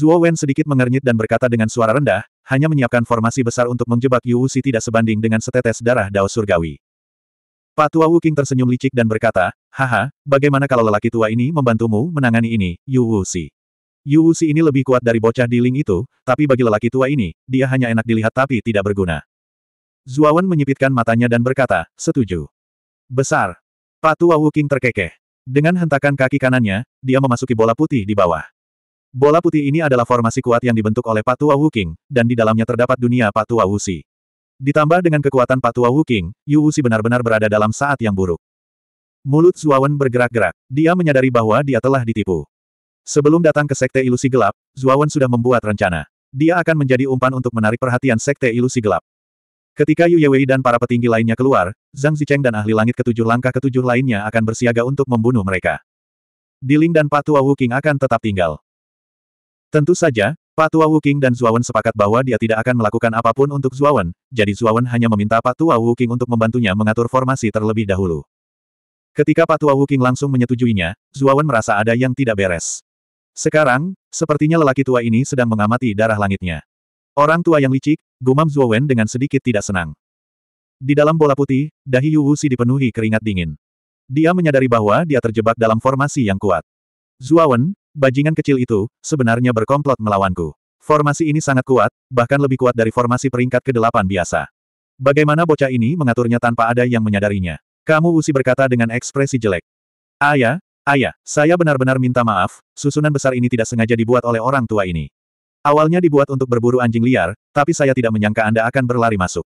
Zuo Wen sedikit mengernyit dan berkata dengan suara rendah, hanya menyiapkan formasi besar untuk menjebak Yu Wuxi tidak sebanding dengan setetes darah Dao Surgawi. Patua Wu King tersenyum licik dan berkata, Haha, bagaimana kalau lelaki tua ini membantumu menangani ini, Yu Wuxi? Yu Wuxi ini lebih kuat dari bocah di Ling itu, tapi bagi lelaki tua ini, dia hanya enak dilihat tapi tidak berguna. Wen menyipitkan matanya dan berkata, setuju. Besar. Patua Wu King terkekeh. Dengan hentakan kaki kanannya, dia memasuki bola putih di bawah. Bola putih ini adalah formasi kuat yang dibentuk oleh Patua Wuking, dan di dalamnya terdapat dunia Patua Wusi. Ditambah dengan kekuatan Patua Wuking, Yu Wusi benar-benar berada dalam saat yang buruk. Mulut Zuawan bergerak-gerak, dia menyadari bahwa dia telah ditipu. Sebelum datang ke Sekte Ilusi Gelap, Zuawan sudah membuat rencana. Dia akan menjadi umpan untuk menarik perhatian Sekte Ilusi Gelap. Ketika Yu Yewei dan para petinggi lainnya keluar, Zhang Zicheng dan ahli langit ketujuh langkah ketujuh lainnya akan bersiaga untuk membunuh mereka. Diling dan Patua Wuking akan tetap tinggal. Tentu saja, Pak Tua Wuking dan Zuawan sepakat bahwa dia tidak akan melakukan apapun untuk Zuawan, jadi Zuawan hanya meminta Pak Tua Wuking untuk membantunya mengatur formasi terlebih dahulu. Ketika Pak Tua Wuking langsung menyetujuinya, Zuawan merasa ada yang tidak beres. Sekarang, sepertinya lelaki tua ini sedang mengamati darah langitnya. Orang tua yang licik, gumam Zuawan dengan sedikit tidak senang. Di dalam bola putih, dahi Yu Wuxi dipenuhi keringat dingin. Dia menyadari bahwa dia terjebak dalam formasi yang kuat. Zuawan, Bajingan kecil itu, sebenarnya berkomplot melawanku. Formasi ini sangat kuat, bahkan lebih kuat dari formasi peringkat ke-8 biasa. Bagaimana bocah ini mengaturnya tanpa ada yang menyadarinya? Kamu Usi berkata dengan ekspresi jelek. Ayah, ayah, ya, ya, saya benar-benar minta maaf, susunan besar ini tidak sengaja dibuat oleh orang tua ini. Awalnya dibuat untuk berburu anjing liar, tapi saya tidak menyangka Anda akan berlari masuk.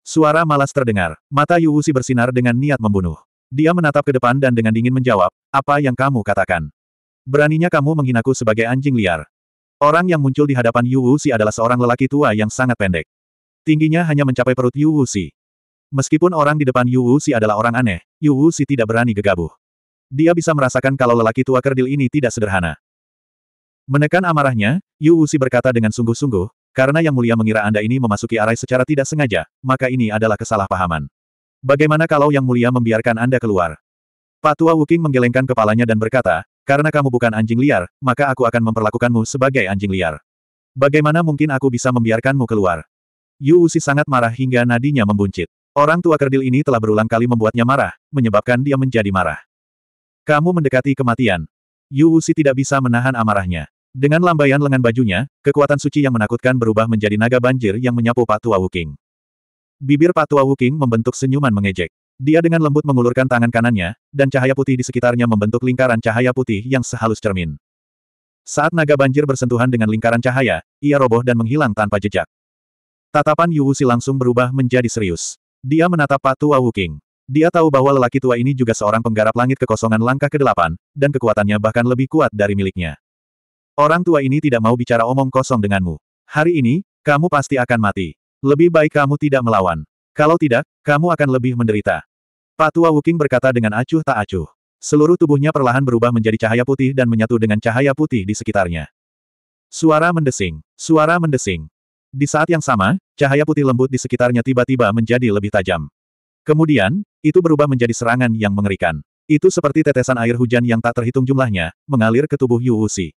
Suara malas terdengar, mata Yu Usi bersinar dengan niat membunuh. Dia menatap ke depan dan dengan dingin menjawab, apa yang kamu katakan? Beraninya kamu menghinaku sebagai anjing liar. Orang yang muncul di hadapan Yu Wuxi adalah seorang lelaki tua yang sangat pendek. Tingginya hanya mencapai perut Yu Wuxi. Meskipun orang di depan Yu Wuxi adalah orang aneh, Yu Wuxi tidak berani gegabah. Dia bisa merasakan kalau lelaki tua kerdil ini tidak sederhana. Menekan amarahnya, Yu Wuxi berkata dengan sungguh-sungguh, karena yang mulia mengira Anda ini memasuki arai secara tidak sengaja, maka ini adalah kesalahpahaman. Bagaimana kalau yang mulia membiarkan Anda keluar? Pak Tua Wuking menggelengkan kepalanya dan berkata, karena kamu bukan anjing liar, maka aku akan memperlakukanmu sebagai anjing liar. Bagaimana mungkin aku bisa membiarkanmu keluar? Yu Usi sangat marah hingga nadinya membuncit. Orang tua kerdil ini telah berulang kali membuatnya marah, menyebabkan dia menjadi marah. Kamu mendekati kematian. Yu Wuxi tidak bisa menahan amarahnya. Dengan lambaian lengan bajunya, kekuatan suci yang menakutkan berubah menjadi naga banjir yang menyapu Patua Wuking. Bibir Patua Wuking membentuk senyuman mengejek. Dia dengan lembut mengulurkan tangan kanannya, dan cahaya putih di sekitarnya membentuk lingkaran cahaya putih yang sehalus cermin. Saat naga banjir bersentuhan dengan lingkaran cahaya, ia roboh dan menghilang tanpa jejak. Tatapan Yu Wuxi langsung berubah menjadi serius. Dia menatap Pak Tua Wuking. Dia tahu bahwa lelaki tua ini juga seorang penggarap langit kekosongan langkah ke-8, dan kekuatannya bahkan lebih kuat dari miliknya. Orang tua ini tidak mau bicara omong kosong denganmu. Hari ini, kamu pasti akan mati. Lebih baik kamu tidak melawan. Kalau tidak, kamu akan lebih menderita. Patua Wuking berkata dengan acuh tak acuh. Seluruh tubuhnya perlahan berubah menjadi cahaya putih dan menyatu dengan cahaya putih di sekitarnya. Suara mendesing, suara mendesing. Di saat yang sama, cahaya putih lembut di sekitarnya tiba-tiba menjadi lebih tajam. Kemudian, itu berubah menjadi serangan yang mengerikan. Itu seperti tetesan air hujan yang tak terhitung jumlahnya, mengalir ke tubuh Yu Wuxi.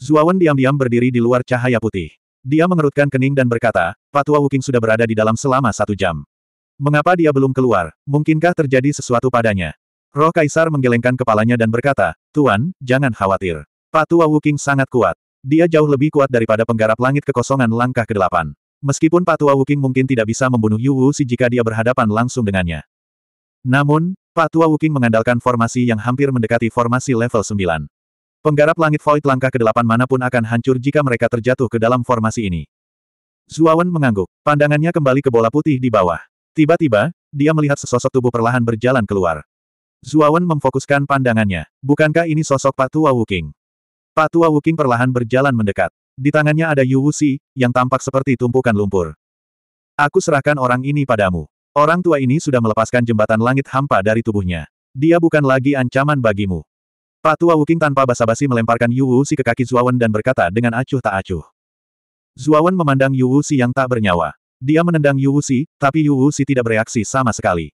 Zuawan diam-diam berdiri di luar cahaya putih. Dia mengerutkan kening dan berkata, Patua Wuking sudah berada di dalam selama satu jam. Mengapa dia belum keluar? Mungkinkah terjadi sesuatu padanya? Roh Kaisar menggelengkan kepalanya dan berkata, Tuan, jangan khawatir. Patua Wuking sangat kuat. Dia jauh lebih kuat daripada penggarap langit kekosongan langkah ke-8. Meskipun Patua Wuking mungkin tidak bisa membunuh Yu si jika dia berhadapan langsung dengannya. Namun, Patua Wuking mengandalkan formasi yang hampir mendekati formasi level 9. Penggarap langit void langkah ke-8 manapun akan hancur jika mereka terjatuh ke dalam formasi ini. Zuawan mengangguk, pandangannya kembali ke bola putih di bawah. Tiba-tiba, dia melihat sesosok tubuh perlahan berjalan keluar. Zuawan memfokuskan pandangannya. Bukankah ini sosok Pak Tua Wuking? Pak Tua Wuking perlahan berjalan mendekat. Di tangannya ada Yu Wuxi, yang tampak seperti tumpukan lumpur. Aku serahkan orang ini padamu. Orang tua ini sudah melepaskan jembatan langit hampa dari tubuhnya. Dia bukan lagi ancaman bagimu. Pak Tua Wuking tanpa basa-basi melemparkan Yu Wuxi ke kaki Zuawan dan berkata dengan acuh tak acuh. Zuawan memandang Yu Wuxi yang tak bernyawa. Dia menendang Yu Wuxi, tapi Yu Wuxi tidak bereaksi sama sekali.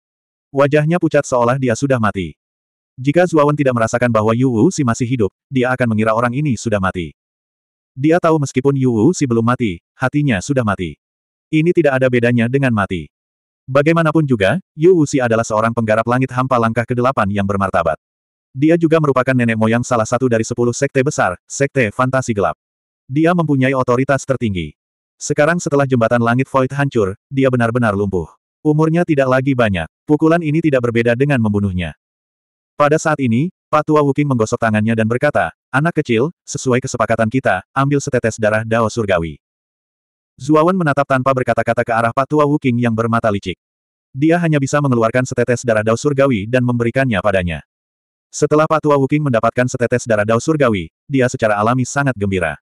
Wajahnya pucat seolah dia sudah mati. Jika Zuawan tidak merasakan bahwa Yu Wuxi masih hidup, dia akan mengira orang ini sudah mati. Dia tahu meskipun Yu Wuxi belum mati, hatinya sudah mati. Ini tidak ada bedanya dengan mati. Bagaimanapun juga, Yu Wuxi adalah seorang penggarap langit hampa langkah ke-8 yang bermartabat. Dia juga merupakan nenek moyang salah satu dari sepuluh sekte besar, sekte fantasi gelap. Dia mempunyai otoritas tertinggi. Sekarang setelah jembatan langit Void hancur, dia benar-benar lumpuh. Umurnya tidak lagi banyak, pukulan ini tidak berbeda dengan membunuhnya. Pada saat ini, Patua Wuking menggosok tangannya dan berkata, Anak kecil, sesuai kesepakatan kita, ambil setetes darah Dao Surgawi. Zuawan menatap tanpa berkata-kata ke arah Patua Wuking yang bermata licik. Dia hanya bisa mengeluarkan setetes darah Dao Surgawi dan memberikannya padanya. Setelah Patua Wuking mendapatkan setetes darah Dao Surgawi, dia secara alami sangat gembira.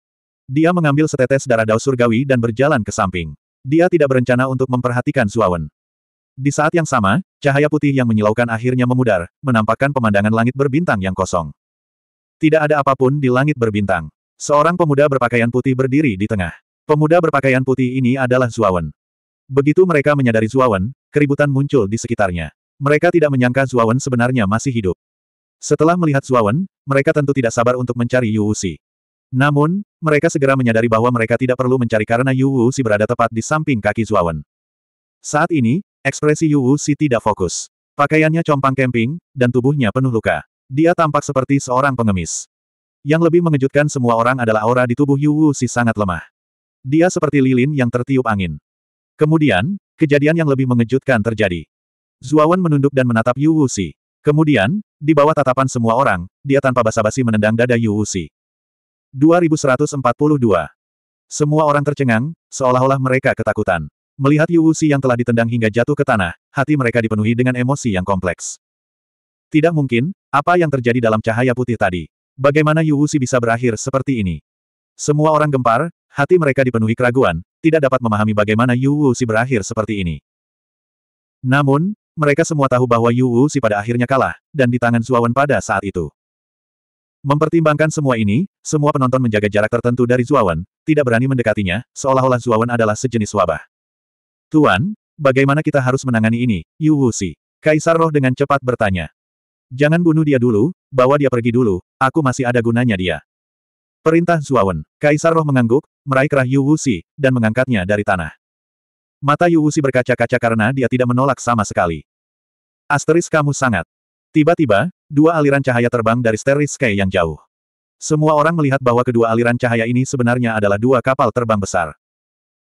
Dia mengambil setetes darah Dao surgawi dan berjalan ke samping. Dia tidak berencana untuk memperhatikan Zuawan. Di saat yang sama, cahaya putih yang menyilaukan akhirnya memudar, menampakkan pemandangan langit berbintang yang kosong. Tidak ada apapun di langit berbintang. Seorang pemuda berpakaian putih berdiri di tengah. Pemuda berpakaian putih ini adalah Zuawan. Begitu mereka menyadari Zuawan, keributan muncul di sekitarnya. Mereka tidak menyangka Zuawan sebenarnya masih hidup. Setelah melihat Zuawan, mereka tentu tidak sabar untuk mencari Yuusi. Namun, mereka segera menyadari bahwa mereka tidak perlu mencari karena Yu si berada tepat di samping kaki Zuawan. Saat ini, ekspresi Yu si tidak fokus. Pakaiannya compang kemping, dan tubuhnya penuh luka. Dia tampak seperti seorang pengemis. Yang lebih mengejutkan semua orang adalah aura di tubuh Yu si sangat lemah. Dia seperti lilin yang tertiup angin. Kemudian, kejadian yang lebih mengejutkan terjadi. Zuawan menunduk dan menatap Yu si. Kemudian, di bawah tatapan semua orang, dia tanpa basa-basi menendang dada Yu si. 2142. Semua orang tercengang, seolah-olah mereka ketakutan. Melihat Yu Wuxi yang telah ditendang hingga jatuh ke tanah, hati mereka dipenuhi dengan emosi yang kompleks. Tidak mungkin, apa yang terjadi dalam cahaya putih tadi? Bagaimana Yu Wuxi bisa berakhir seperti ini? Semua orang gempar, hati mereka dipenuhi keraguan, tidak dapat memahami bagaimana Yu Wuxi berakhir seperti ini. Namun, mereka semua tahu bahwa Yu Wuxi pada akhirnya kalah, dan di tangan Zuawan pada saat itu. Mempertimbangkan semua ini, semua penonton menjaga jarak tertentu dari Zuawan, tidak berani mendekatinya, seolah-olah Zuawan adalah sejenis wabah. Tuan, bagaimana kita harus menangani ini, Yu Wuxi? Kaisar Roh dengan cepat bertanya. Jangan bunuh dia dulu, bawa dia pergi dulu, aku masih ada gunanya dia. Perintah Zuawan, Kaisar Roh mengangguk, meraih kerah Yu Wuxi, dan mengangkatnya dari tanah. Mata Yu Wuxi berkaca-kaca karena dia tidak menolak sama sekali. Asteris kamu sangat. Tiba-tiba, Dua aliran cahaya terbang dari Starry Sky yang jauh. Semua orang melihat bahwa kedua aliran cahaya ini sebenarnya adalah dua kapal terbang besar.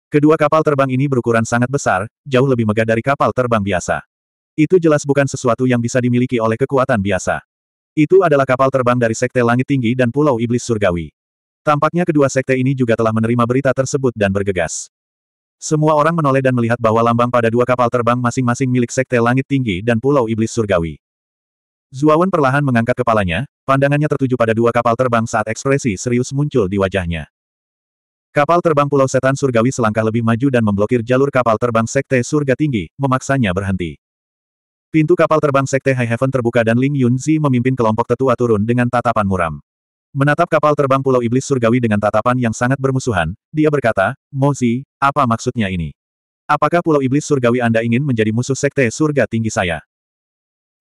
Kedua kapal terbang ini berukuran sangat besar, jauh lebih megah dari kapal terbang biasa. Itu jelas bukan sesuatu yang bisa dimiliki oleh kekuatan biasa. Itu adalah kapal terbang dari Sekte Langit Tinggi dan Pulau Iblis Surgawi. Tampaknya kedua sekte ini juga telah menerima berita tersebut dan bergegas. Semua orang menoleh dan melihat bahwa lambang pada dua kapal terbang masing-masing milik Sekte Langit Tinggi dan Pulau Iblis Surgawi. Zuawan perlahan mengangkat kepalanya, pandangannya tertuju pada dua kapal terbang saat ekspresi serius muncul di wajahnya. Kapal terbang Pulau Setan Surgawi selangkah lebih maju dan memblokir jalur kapal terbang Sekte Surga Tinggi, memaksanya berhenti. Pintu kapal terbang Sekte High Heaven terbuka dan Ling Yunzi memimpin kelompok tetua turun dengan tatapan muram. Menatap kapal terbang Pulau Iblis Surgawi dengan tatapan yang sangat bermusuhan, dia berkata, Mozi, apa maksudnya ini? Apakah Pulau Iblis Surgawi Anda ingin menjadi musuh Sekte Surga Tinggi saya?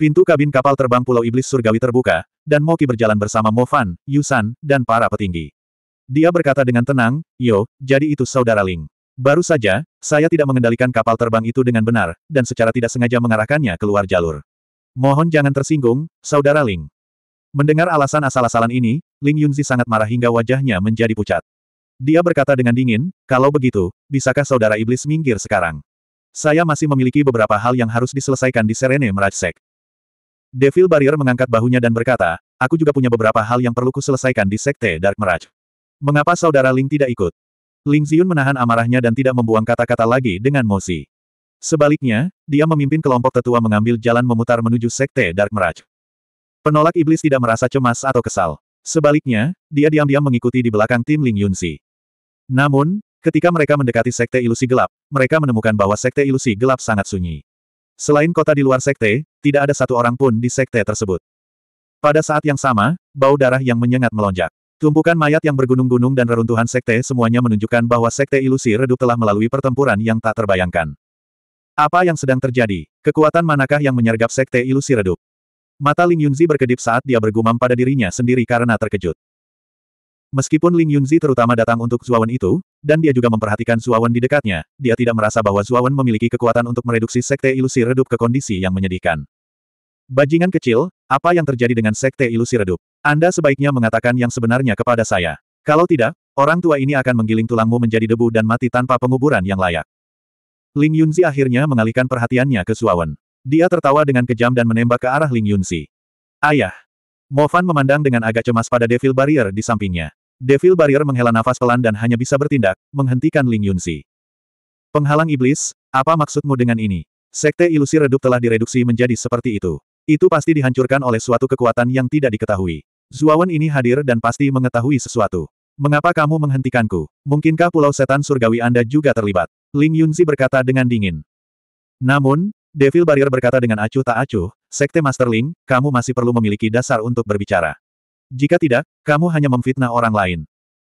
Pintu kabin kapal terbang Pulau Iblis Surgawi terbuka, dan Moki berjalan bersama Mo Fan, Yusan, dan para petinggi. Dia berkata dengan tenang, Yo, jadi itu saudara Ling. Baru saja, saya tidak mengendalikan kapal terbang itu dengan benar, dan secara tidak sengaja mengarahkannya keluar jalur. Mohon jangan tersinggung, saudara Ling. Mendengar alasan asal-asalan ini, Ling Yunzi sangat marah hingga wajahnya menjadi pucat. Dia berkata dengan dingin, kalau begitu, bisakah saudara iblis minggir sekarang? Saya masih memiliki beberapa hal yang harus diselesaikan di Serene Merajsek. Devil Barrier mengangkat bahunya dan berkata, aku juga punya beberapa hal yang perlu kuselesaikan di Sekte Dark Mirage. Mengapa saudara Ling tidak ikut? Ling Xiun menahan amarahnya dan tidak membuang kata-kata lagi dengan Mosi. Sebaliknya, dia memimpin kelompok tetua mengambil jalan memutar menuju Sekte Dark Mirage. Penolak iblis tidak merasa cemas atau kesal. Sebaliknya, dia diam-diam mengikuti di belakang tim Ling Yunsi. Namun, ketika mereka mendekati Sekte Ilusi Gelap, mereka menemukan bahwa Sekte Ilusi Gelap sangat sunyi. Selain kota di luar sekte, tidak ada satu orang pun di sekte tersebut. Pada saat yang sama, bau darah yang menyengat melonjak. Tumpukan mayat yang bergunung-gunung dan reruntuhan sekte semuanya menunjukkan bahwa sekte ilusi redup telah melalui pertempuran yang tak terbayangkan. Apa yang sedang terjadi? Kekuatan manakah yang menyergap sekte ilusi redup? Mata Ling Yunzi berkedip saat dia bergumam pada dirinya sendiri karena terkejut. Meskipun Ling Yunzi terutama datang untuk Zuawan itu, dan dia juga memperhatikan Zuawan di dekatnya, dia tidak merasa bahwa Zuawan memiliki kekuatan untuk mereduksi sekte ilusi redup ke kondisi yang menyedihkan. Bajingan kecil, apa yang terjadi dengan Sekte Ilusi Redup? Anda sebaiknya mengatakan yang sebenarnya kepada saya. Kalau tidak, orang tua ini akan menggiling tulangmu menjadi debu dan mati tanpa penguburan yang layak. Ling Yunzi akhirnya mengalihkan perhatiannya ke Suawen. Dia tertawa dengan kejam dan menembak ke arah Ling Yunzi. Ayah! Mo Fan memandang dengan agak cemas pada Devil Barrier di sampingnya. Devil Barrier menghela nafas pelan dan hanya bisa bertindak, menghentikan Ling Yunzi. Penghalang iblis, apa maksudmu dengan ini? Sekte ilusi redup telah direduksi menjadi seperti itu. Itu pasti dihancurkan oleh suatu kekuatan yang tidak diketahui. Zuawan ini hadir dan pasti mengetahui sesuatu. Mengapa kamu menghentikanku? Mungkinkah pulau setan surgawi Anda juga terlibat? Ling Yunzi berkata dengan dingin. Namun, Devil Barrier berkata dengan acuh tak acuh, Sekte Master Ling, kamu masih perlu memiliki dasar untuk berbicara. Jika tidak, kamu hanya memfitnah orang lain.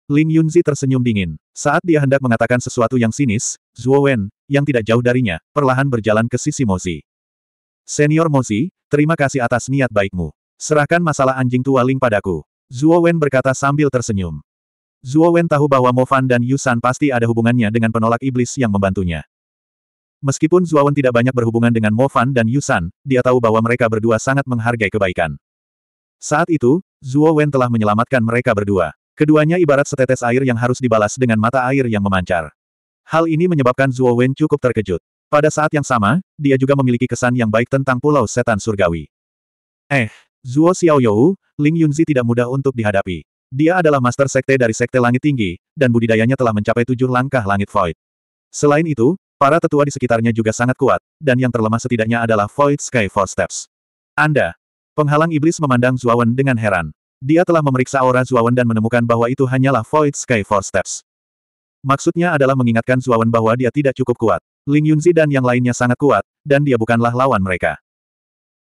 Ling Yunzi tersenyum dingin. Saat dia hendak mengatakan sesuatu yang sinis, Zuo Wen, yang tidak jauh darinya, perlahan berjalan ke sisi Mozi. Senior Mozi, Terima kasih atas niat baikmu. Serahkan masalah anjing tua Ling padaku. Zuo Wen berkata sambil tersenyum. Zuo Wen tahu bahwa Mo Fan dan Yusan pasti ada hubungannya dengan penolak iblis yang membantunya. Meskipun Zuo Wen tidak banyak berhubungan dengan Mo Fan dan Yusan, dia tahu bahwa mereka berdua sangat menghargai kebaikan. Saat itu, Zuo Wen telah menyelamatkan mereka berdua. Keduanya ibarat setetes air yang harus dibalas dengan mata air yang memancar. Hal ini menyebabkan Zuo Wen cukup terkejut. Pada saat yang sama, dia juga memiliki kesan yang baik tentang Pulau Setan Surgawi. Eh, Zuo Xiaoyou, Ling Yunzi tidak mudah untuk dihadapi. Dia adalah master sekte dari sekte langit tinggi, dan budidayanya telah mencapai tujuh langkah langit void. Selain itu, para tetua di sekitarnya juga sangat kuat, dan yang terlemah setidaknya adalah Void Sky Four Steps. Anda. Penghalang iblis memandang Zuawan dengan heran. Dia telah memeriksa aura Zuawan dan menemukan bahwa itu hanyalah Void Sky Four Steps. Maksudnya adalah mengingatkan Zuawan bahwa dia tidak cukup kuat. Ling Yunzi dan yang lainnya sangat kuat, dan dia bukanlah lawan mereka.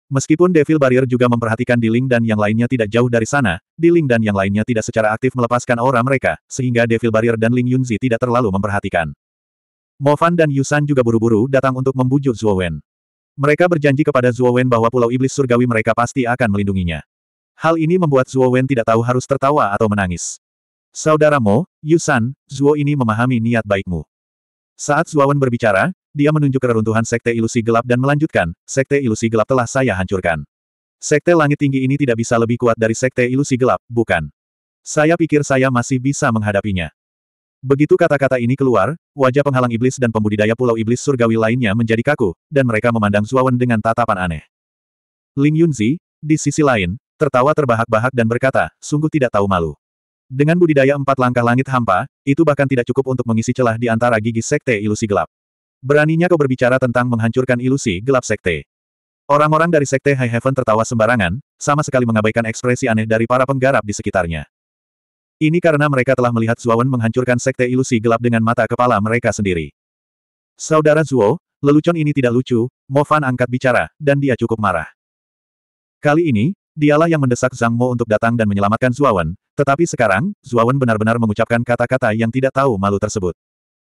Meskipun Devil Barrier juga memperhatikan Di Ling dan yang lainnya tidak jauh dari sana, Di Ling dan yang lainnya tidak secara aktif melepaskan aura mereka, sehingga Devil Barrier dan Ling Yunzi tidak terlalu memperhatikan. Mo Fan dan Yusan juga buru-buru datang untuk membujuk Zuowen. Mereka berjanji kepada Zuowen bahwa Pulau Iblis Surgawi mereka pasti akan melindunginya. Hal ini membuat Zuowen tidak tahu harus tertawa atau menangis. Saudaramu, Mo, Yusan, Zuo ini memahami niat baikmu. Saat Zuawan berbicara, dia menunjuk reruntuhan Sekte Ilusi Gelap dan melanjutkan, Sekte Ilusi Gelap telah saya hancurkan. Sekte Langit Tinggi ini tidak bisa lebih kuat dari Sekte Ilusi Gelap, bukan? Saya pikir saya masih bisa menghadapinya. Begitu kata-kata ini keluar, wajah penghalang iblis dan pembudidaya pulau iblis surgawi lainnya menjadi kaku, dan mereka memandang Zuawan dengan tatapan aneh. Ling Yunzi, di sisi lain, tertawa terbahak-bahak dan berkata, sungguh tidak tahu malu. Dengan budidaya empat langkah langit hampa, itu bahkan tidak cukup untuk mengisi celah di antara gigi sekte ilusi gelap. Beraninya kau berbicara tentang menghancurkan ilusi gelap sekte. Orang-orang dari sekte High Heaven tertawa sembarangan, sama sekali mengabaikan ekspresi aneh dari para penggarap di sekitarnya. Ini karena mereka telah melihat Zuowen menghancurkan sekte ilusi gelap dengan mata kepala mereka sendiri. Saudara Zuo, lelucon ini tidak lucu, Mo Fan angkat bicara, dan dia cukup marah. Kali ini, Dialah yang mendesak Zhang Mo untuk datang dan menyelamatkan Zuawan, tetapi sekarang, Zuawan benar-benar mengucapkan kata-kata yang tidak tahu malu tersebut.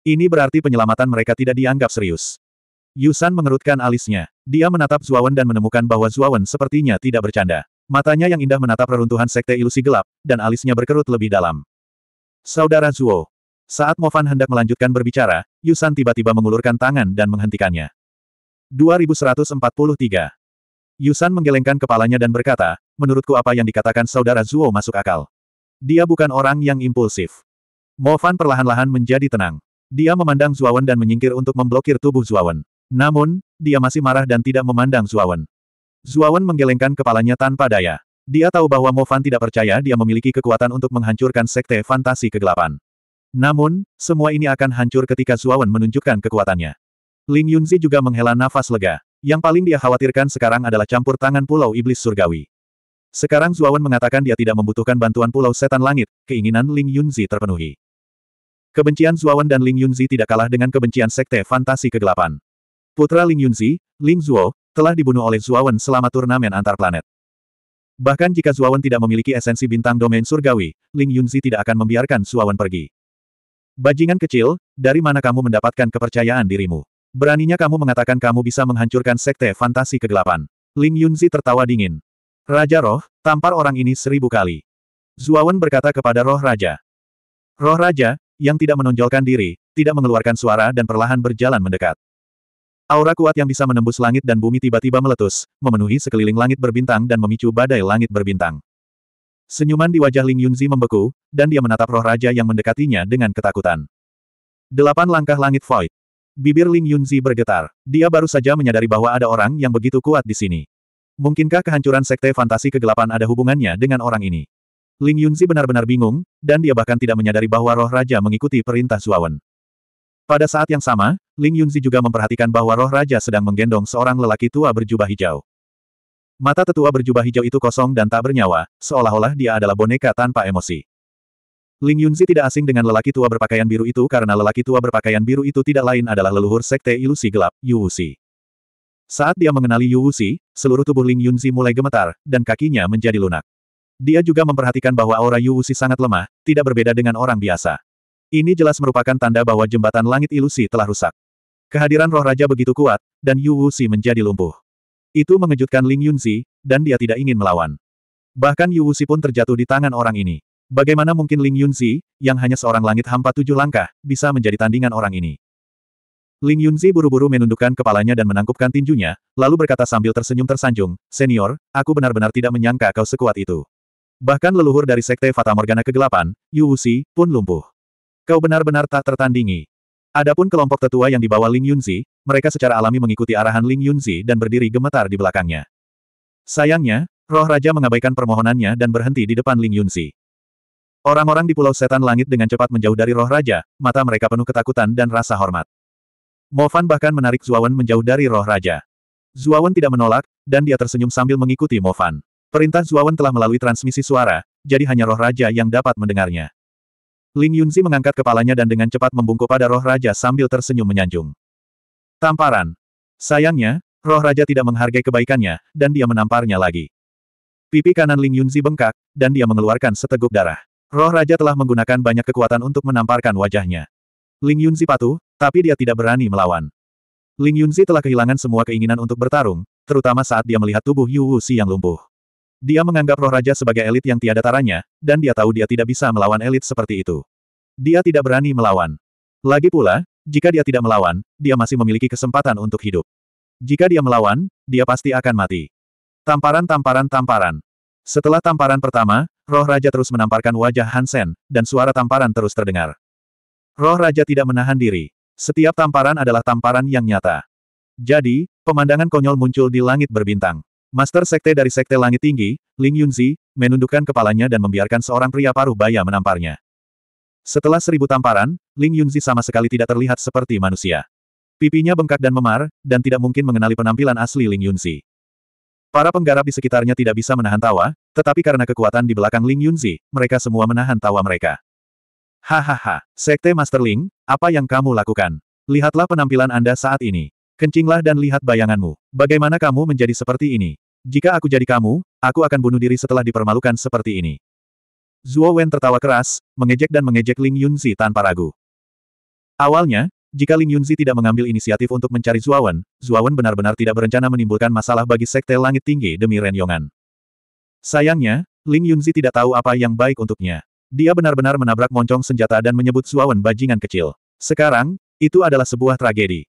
Ini berarti penyelamatan mereka tidak dianggap serius. Yusan mengerutkan alisnya. Dia menatap Zuawan dan menemukan bahwa Zuawan sepertinya tidak bercanda. Matanya yang indah menatap reruntuhan sekte ilusi gelap, dan alisnya berkerut lebih dalam. Saudara Zuo. Saat Mofan hendak melanjutkan berbicara, Yusan tiba-tiba mengulurkan tangan dan menghentikannya. 2143 Yusan menggelengkan kepalanya dan berkata, menurutku apa yang dikatakan saudara Zuo masuk akal. Dia bukan orang yang impulsif. Mo Fan perlahan-lahan menjadi tenang. Dia memandang Zuawan dan menyingkir untuk memblokir tubuh Zuawan. Namun, dia masih marah dan tidak memandang Zuawan. Zuawan menggelengkan kepalanya tanpa daya. Dia tahu bahwa Mo Fan tidak percaya dia memiliki kekuatan untuk menghancurkan sekte fantasi kegelapan. Namun, semua ini akan hancur ketika Zuawan menunjukkan kekuatannya. Ling Yunzi juga menghela nafas lega. Yang paling dia khawatirkan sekarang adalah campur tangan Pulau Iblis Surgawi. Sekarang Zuawan mengatakan dia tidak membutuhkan bantuan Pulau Setan Langit, keinginan Ling Yunzi terpenuhi. Kebencian Zuawan dan Ling Yunzi tidak kalah dengan kebencian Sekte Fantasi Kegelapan. Putra Ling Yunzi, Ling Zuo, telah dibunuh oleh Zuawan selama turnamen antar planet. Bahkan jika Zuawan tidak memiliki esensi bintang domain surgawi, Ling Yunzi tidak akan membiarkan Zuawan pergi. Bajingan kecil, dari mana kamu mendapatkan kepercayaan dirimu? Beraninya kamu mengatakan kamu bisa menghancurkan sekte fantasi kegelapan. Ling Yunzi tertawa dingin. Raja Roh, tampar orang ini seribu kali. Zuawan berkata kepada Roh Raja. Roh Raja, yang tidak menonjolkan diri, tidak mengeluarkan suara dan perlahan berjalan mendekat. Aura kuat yang bisa menembus langit dan bumi tiba-tiba meletus, memenuhi sekeliling langit berbintang dan memicu badai langit berbintang. Senyuman di wajah Ling Yunzi membeku, dan dia menatap roh raja yang mendekatinya dengan ketakutan. Delapan langkah langit void. Bibir Ling Yunzi bergetar. Dia baru saja menyadari bahwa ada orang yang begitu kuat di sini. Mungkinkah kehancuran sekte fantasi kegelapan ada hubungannya dengan orang ini? Ling Yunzi benar-benar bingung, dan dia bahkan tidak menyadari bahwa roh raja mengikuti perintah Zuawan. Pada saat yang sama, Ling Yunzi juga memperhatikan bahwa roh raja sedang menggendong seorang lelaki tua berjubah hijau. Mata tetua berjubah hijau itu kosong dan tak bernyawa, seolah-olah dia adalah boneka tanpa emosi. Ling Yunzi tidak asing dengan lelaki tua berpakaian biru itu karena lelaki tua berpakaian biru itu tidak lain adalah leluhur sekte ilusi gelap, Yu Wuxi. Saat dia mengenali Yu Wuxi, seluruh tubuh Ling Yunzi mulai gemetar, dan kakinya menjadi lunak. Dia juga memperhatikan bahwa aura Yu Wuxi sangat lemah, tidak berbeda dengan orang biasa. Ini jelas merupakan tanda bahwa jembatan langit ilusi telah rusak. Kehadiran roh raja begitu kuat, dan Yu Wuxi menjadi lumpuh. Itu mengejutkan Ling Yunzi, dan dia tidak ingin melawan. Bahkan Yu Wuxi pun terjatuh di tangan orang ini. Bagaimana mungkin Ling Yunzi, yang hanya seorang langit hampa tujuh langkah, bisa menjadi tandingan orang ini? Ling Yunzi buru-buru menundukkan kepalanya dan menangkupkan tinjunya, lalu berkata sambil tersenyum tersanjung, Senior, aku benar-benar tidak menyangka kau sekuat itu. Bahkan leluhur dari Sekte Fata Morgana Kegelapan, Yu Wuxi, pun lumpuh. Kau benar-benar tak tertandingi. Adapun kelompok tetua yang dibawa Ling Yunzi, mereka secara alami mengikuti arahan Ling Yunzi dan berdiri gemetar di belakangnya. Sayangnya, roh raja mengabaikan permohonannya dan berhenti di depan Ling Yunzi. Orang-orang di Pulau Setan Langit dengan cepat menjauh dari roh raja, mata mereka penuh ketakutan dan rasa hormat. Mo Mofan bahkan menarik Zuawan menjauh dari roh raja. Zuawan tidak menolak, dan dia tersenyum sambil mengikuti Mo Mofan. Perintah Zuawan telah melalui transmisi suara, jadi hanya roh raja yang dapat mendengarnya. Ling Yunzi mengangkat kepalanya dan dengan cepat membungkuk pada roh raja sambil tersenyum menyanjung. Tamparan. Sayangnya, roh raja tidak menghargai kebaikannya, dan dia menamparnya lagi. Pipi kanan Ling Yunzi bengkak, dan dia mengeluarkan seteguk darah. Roh Raja telah menggunakan banyak kekuatan untuk menamparkan wajahnya. Ling Yunzi patuh, tapi dia tidak berani melawan. Ling Yunzi telah kehilangan semua keinginan untuk bertarung, terutama saat dia melihat tubuh Yu Wuxi yang lumpuh. Dia menganggap roh raja sebagai elit yang tiada taranya, dan dia tahu dia tidak bisa melawan elit seperti itu. Dia tidak berani melawan. Lagi pula, jika dia tidak melawan, dia masih memiliki kesempatan untuk hidup. Jika dia melawan, dia pasti akan mati. Tamparan-tamparan-tamparan. Setelah tamparan pertama, Roh Raja terus menamparkan wajah Hansen, dan suara tamparan terus terdengar. Roh Raja tidak menahan diri. Setiap tamparan adalah tamparan yang nyata. Jadi, pemandangan konyol muncul di langit berbintang. Master Sekte dari Sekte Langit Tinggi, Ling Yunzi, menundukkan kepalanya dan membiarkan seorang pria paruh baya menamparnya. Setelah seribu tamparan, Ling Yunzi sama sekali tidak terlihat seperti manusia. Pipinya bengkak dan memar, dan tidak mungkin mengenali penampilan asli Ling Yunzi. Para penggarap di sekitarnya tidak bisa menahan tawa, tetapi karena kekuatan di belakang Ling Yunzi, mereka semua menahan tawa mereka. Hahaha, Sekte Master Ling, apa yang kamu lakukan? Lihatlah penampilan Anda saat ini. Kencinglah dan lihat bayanganmu. Bagaimana kamu menjadi seperti ini? Jika aku jadi kamu, aku akan bunuh diri setelah dipermalukan seperti ini. Zhuo Wen tertawa keras, mengejek dan mengejek Ling Yunzi tanpa ragu. Awalnya, jika Ling Yunzi tidak mengambil inisiatif untuk mencari Zuawan, Zuawan benar-benar tidak berencana menimbulkan masalah bagi Sekte Langit Tinggi demi Ren Yongan. Sayangnya, Ling Yunzi tidak tahu apa yang baik untuknya. Dia benar-benar menabrak moncong senjata dan menyebut Zuawan bajingan kecil. Sekarang, itu adalah sebuah tragedi.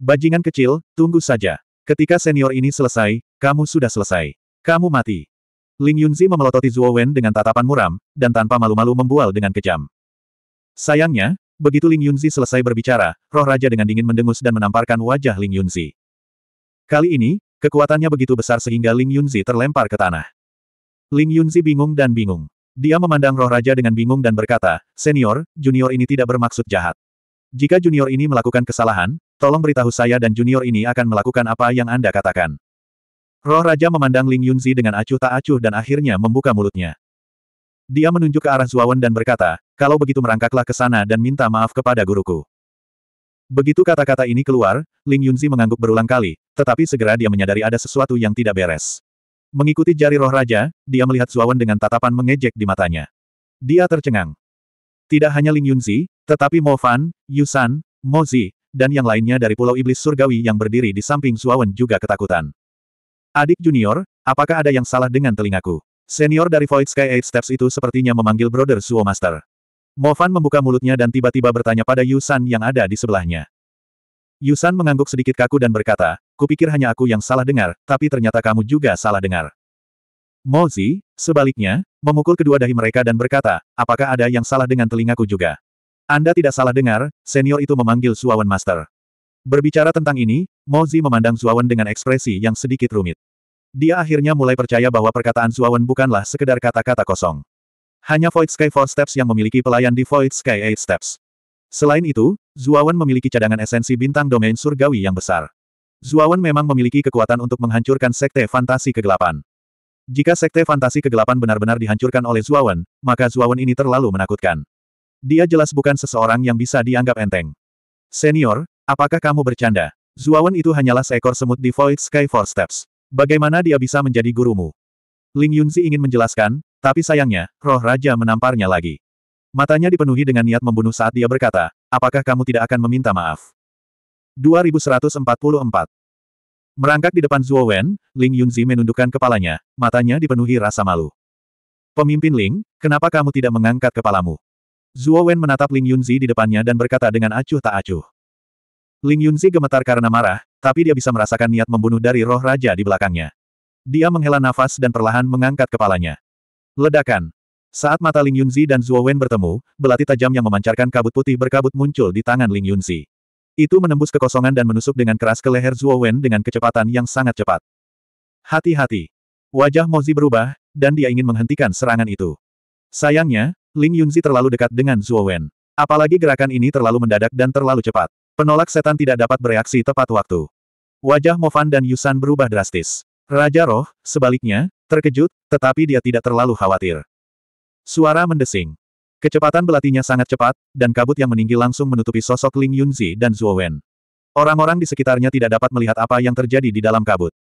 Bajingan kecil, tunggu saja. Ketika senior ini selesai, kamu sudah selesai. Kamu mati. Ling Yunzi memelototi Zuowen dengan tatapan muram, dan tanpa malu-malu membual dengan kejam. Sayangnya, Begitu Ling Yunzi selesai berbicara, roh raja dengan dingin mendengus dan menamparkan wajah Ling Yunzi. Kali ini, kekuatannya begitu besar sehingga Ling Yunzi terlempar ke tanah. Ling Yunzi bingung dan bingung. Dia memandang roh raja dengan bingung dan berkata, Senior, junior ini tidak bermaksud jahat. Jika junior ini melakukan kesalahan, tolong beritahu saya dan junior ini akan melakukan apa yang Anda katakan. Roh raja memandang Ling Yunzi dengan acuh tak acuh dan akhirnya membuka mulutnya. Dia menunjuk ke arah Zuawan dan berkata, kalau begitu merangkaklah ke sana dan minta maaf kepada guruku. Begitu kata-kata ini keluar, Ling Yunzi mengangguk berulang kali, tetapi segera dia menyadari ada sesuatu yang tidak beres. Mengikuti jari roh raja, dia melihat Zuawan dengan tatapan mengejek di matanya. Dia tercengang. Tidak hanya Ling Yunzi, tetapi Mo Fan, Yu San, Mo Zi, dan yang lainnya dari Pulau Iblis Surgawi yang berdiri di samping Zuawan juga ketakutan. Adik junior, apakah ada yang salah dengan telingaku? Senior dari Void Sky Eight Steps itu sepertinya memanggil Brother Suo Master. Mo Fan membuka mulutnya dan tiba-tiba bertanya pada Yu San yang ada di sebelahnya. Yu San mengangguk sedikit kaku dan berkata, kupikir hanya aku yang salah dengar, tapi ternyata kamu juga salah dengar. Mo Zi sebaliknya, memukul kedua dahi mereka dan berkata, apakah ada yang salah dengan telingaku juga? Anda tidak salah dengar, senior itu memanggil Suawan Master. Berbicara tentang ini, Mo Zi memandang Zuawan dengan ekspresi yang sedikit rumit. Dia akhirnya mulai percaya bahwa perkataan Zuawan bukanlah sekedar kata-kata kosong. Hanya Void Sky Four Steps yang memiliki pelayan di Void Sky Eight Steps. Selain itu, Zuawan memiliki cadangan esensi bintang domain surgawi yang besar. Zuawan memang memiliki kekuatan untuk menghancurkan Sekte Fantasi Kegelapan. Jika Sekte Fantasi Kegelapan benar-benar dihancurkan oleh Zuawan, maka Zuawan ini terlalu menakutkan. Dia jelas bukan seseorang yang bisa dianggap enteng. Senior, apakah kamu bercanda? Zuawan itu hanyalah seekor semut di Void Sky Four Steps. Bagaimana dia bisa menjadi gurumu? Ling Yunzi ingin menjelaskan, tapi sayangnya, roh raja menamparnya lagi. Matanya dipenuhi dengan niat membunuh saat dia berkata, apakah kamu tidak akan meminta maaf? 2144 Merangkak di depan Zhuo Wen, Ling Yunzi menundukkan kepalanya, matanya dipenuhi rasa malu. Pemimpin Ling, kenapa kamu tidak mengangkat kepalamu? Zhuo Wen menatap Ling Yunzi di depannya dan berkata dengan acuh tak acuh. Ling Yunzi gemetar karena marah, tapi dia bisa merasakan niat membunuh dari roh raja di belakangnya. Dia menghela nafas dan perlahan mengangkat kepalanya. Ledakan. Saat mata Ling Yunzi dan Zhuo Wen bertemu, belati tajam yang memancarkan kabut putih berkabut muncul di tangan Ling Yunzi. Itu menembus kekosongan dan menusuk dengan keras ke leher Zhuo Wen dengan kecepatan yang sangat cepat. Hati-hati. Wajah Mozi berubah, dan dia ingin menghentikan serangan itu. Sayangnya, Ling Yunzi terlalu dekat dengan Zhuo Wen. Apalagi gerakan ini terlalu mendadak dan terlalu cepat. Penolak setan tidak dapat bereaksi tepat waktu. Wajah Mofan dan Yusan berubah drastis. Raja Roh, sebaliknya, terkejut, tetapi dia tidak terlalu khawatir. Suara mendesing. Kecepatan belatinya sangat cepat, dan kabut yang meninggi langsung menutupi sosok Ling Yunzi dan Zhuo Wen. Orang-orang di sekitarnya tidak dapat melihat apa yang terjadi di dalam kabut.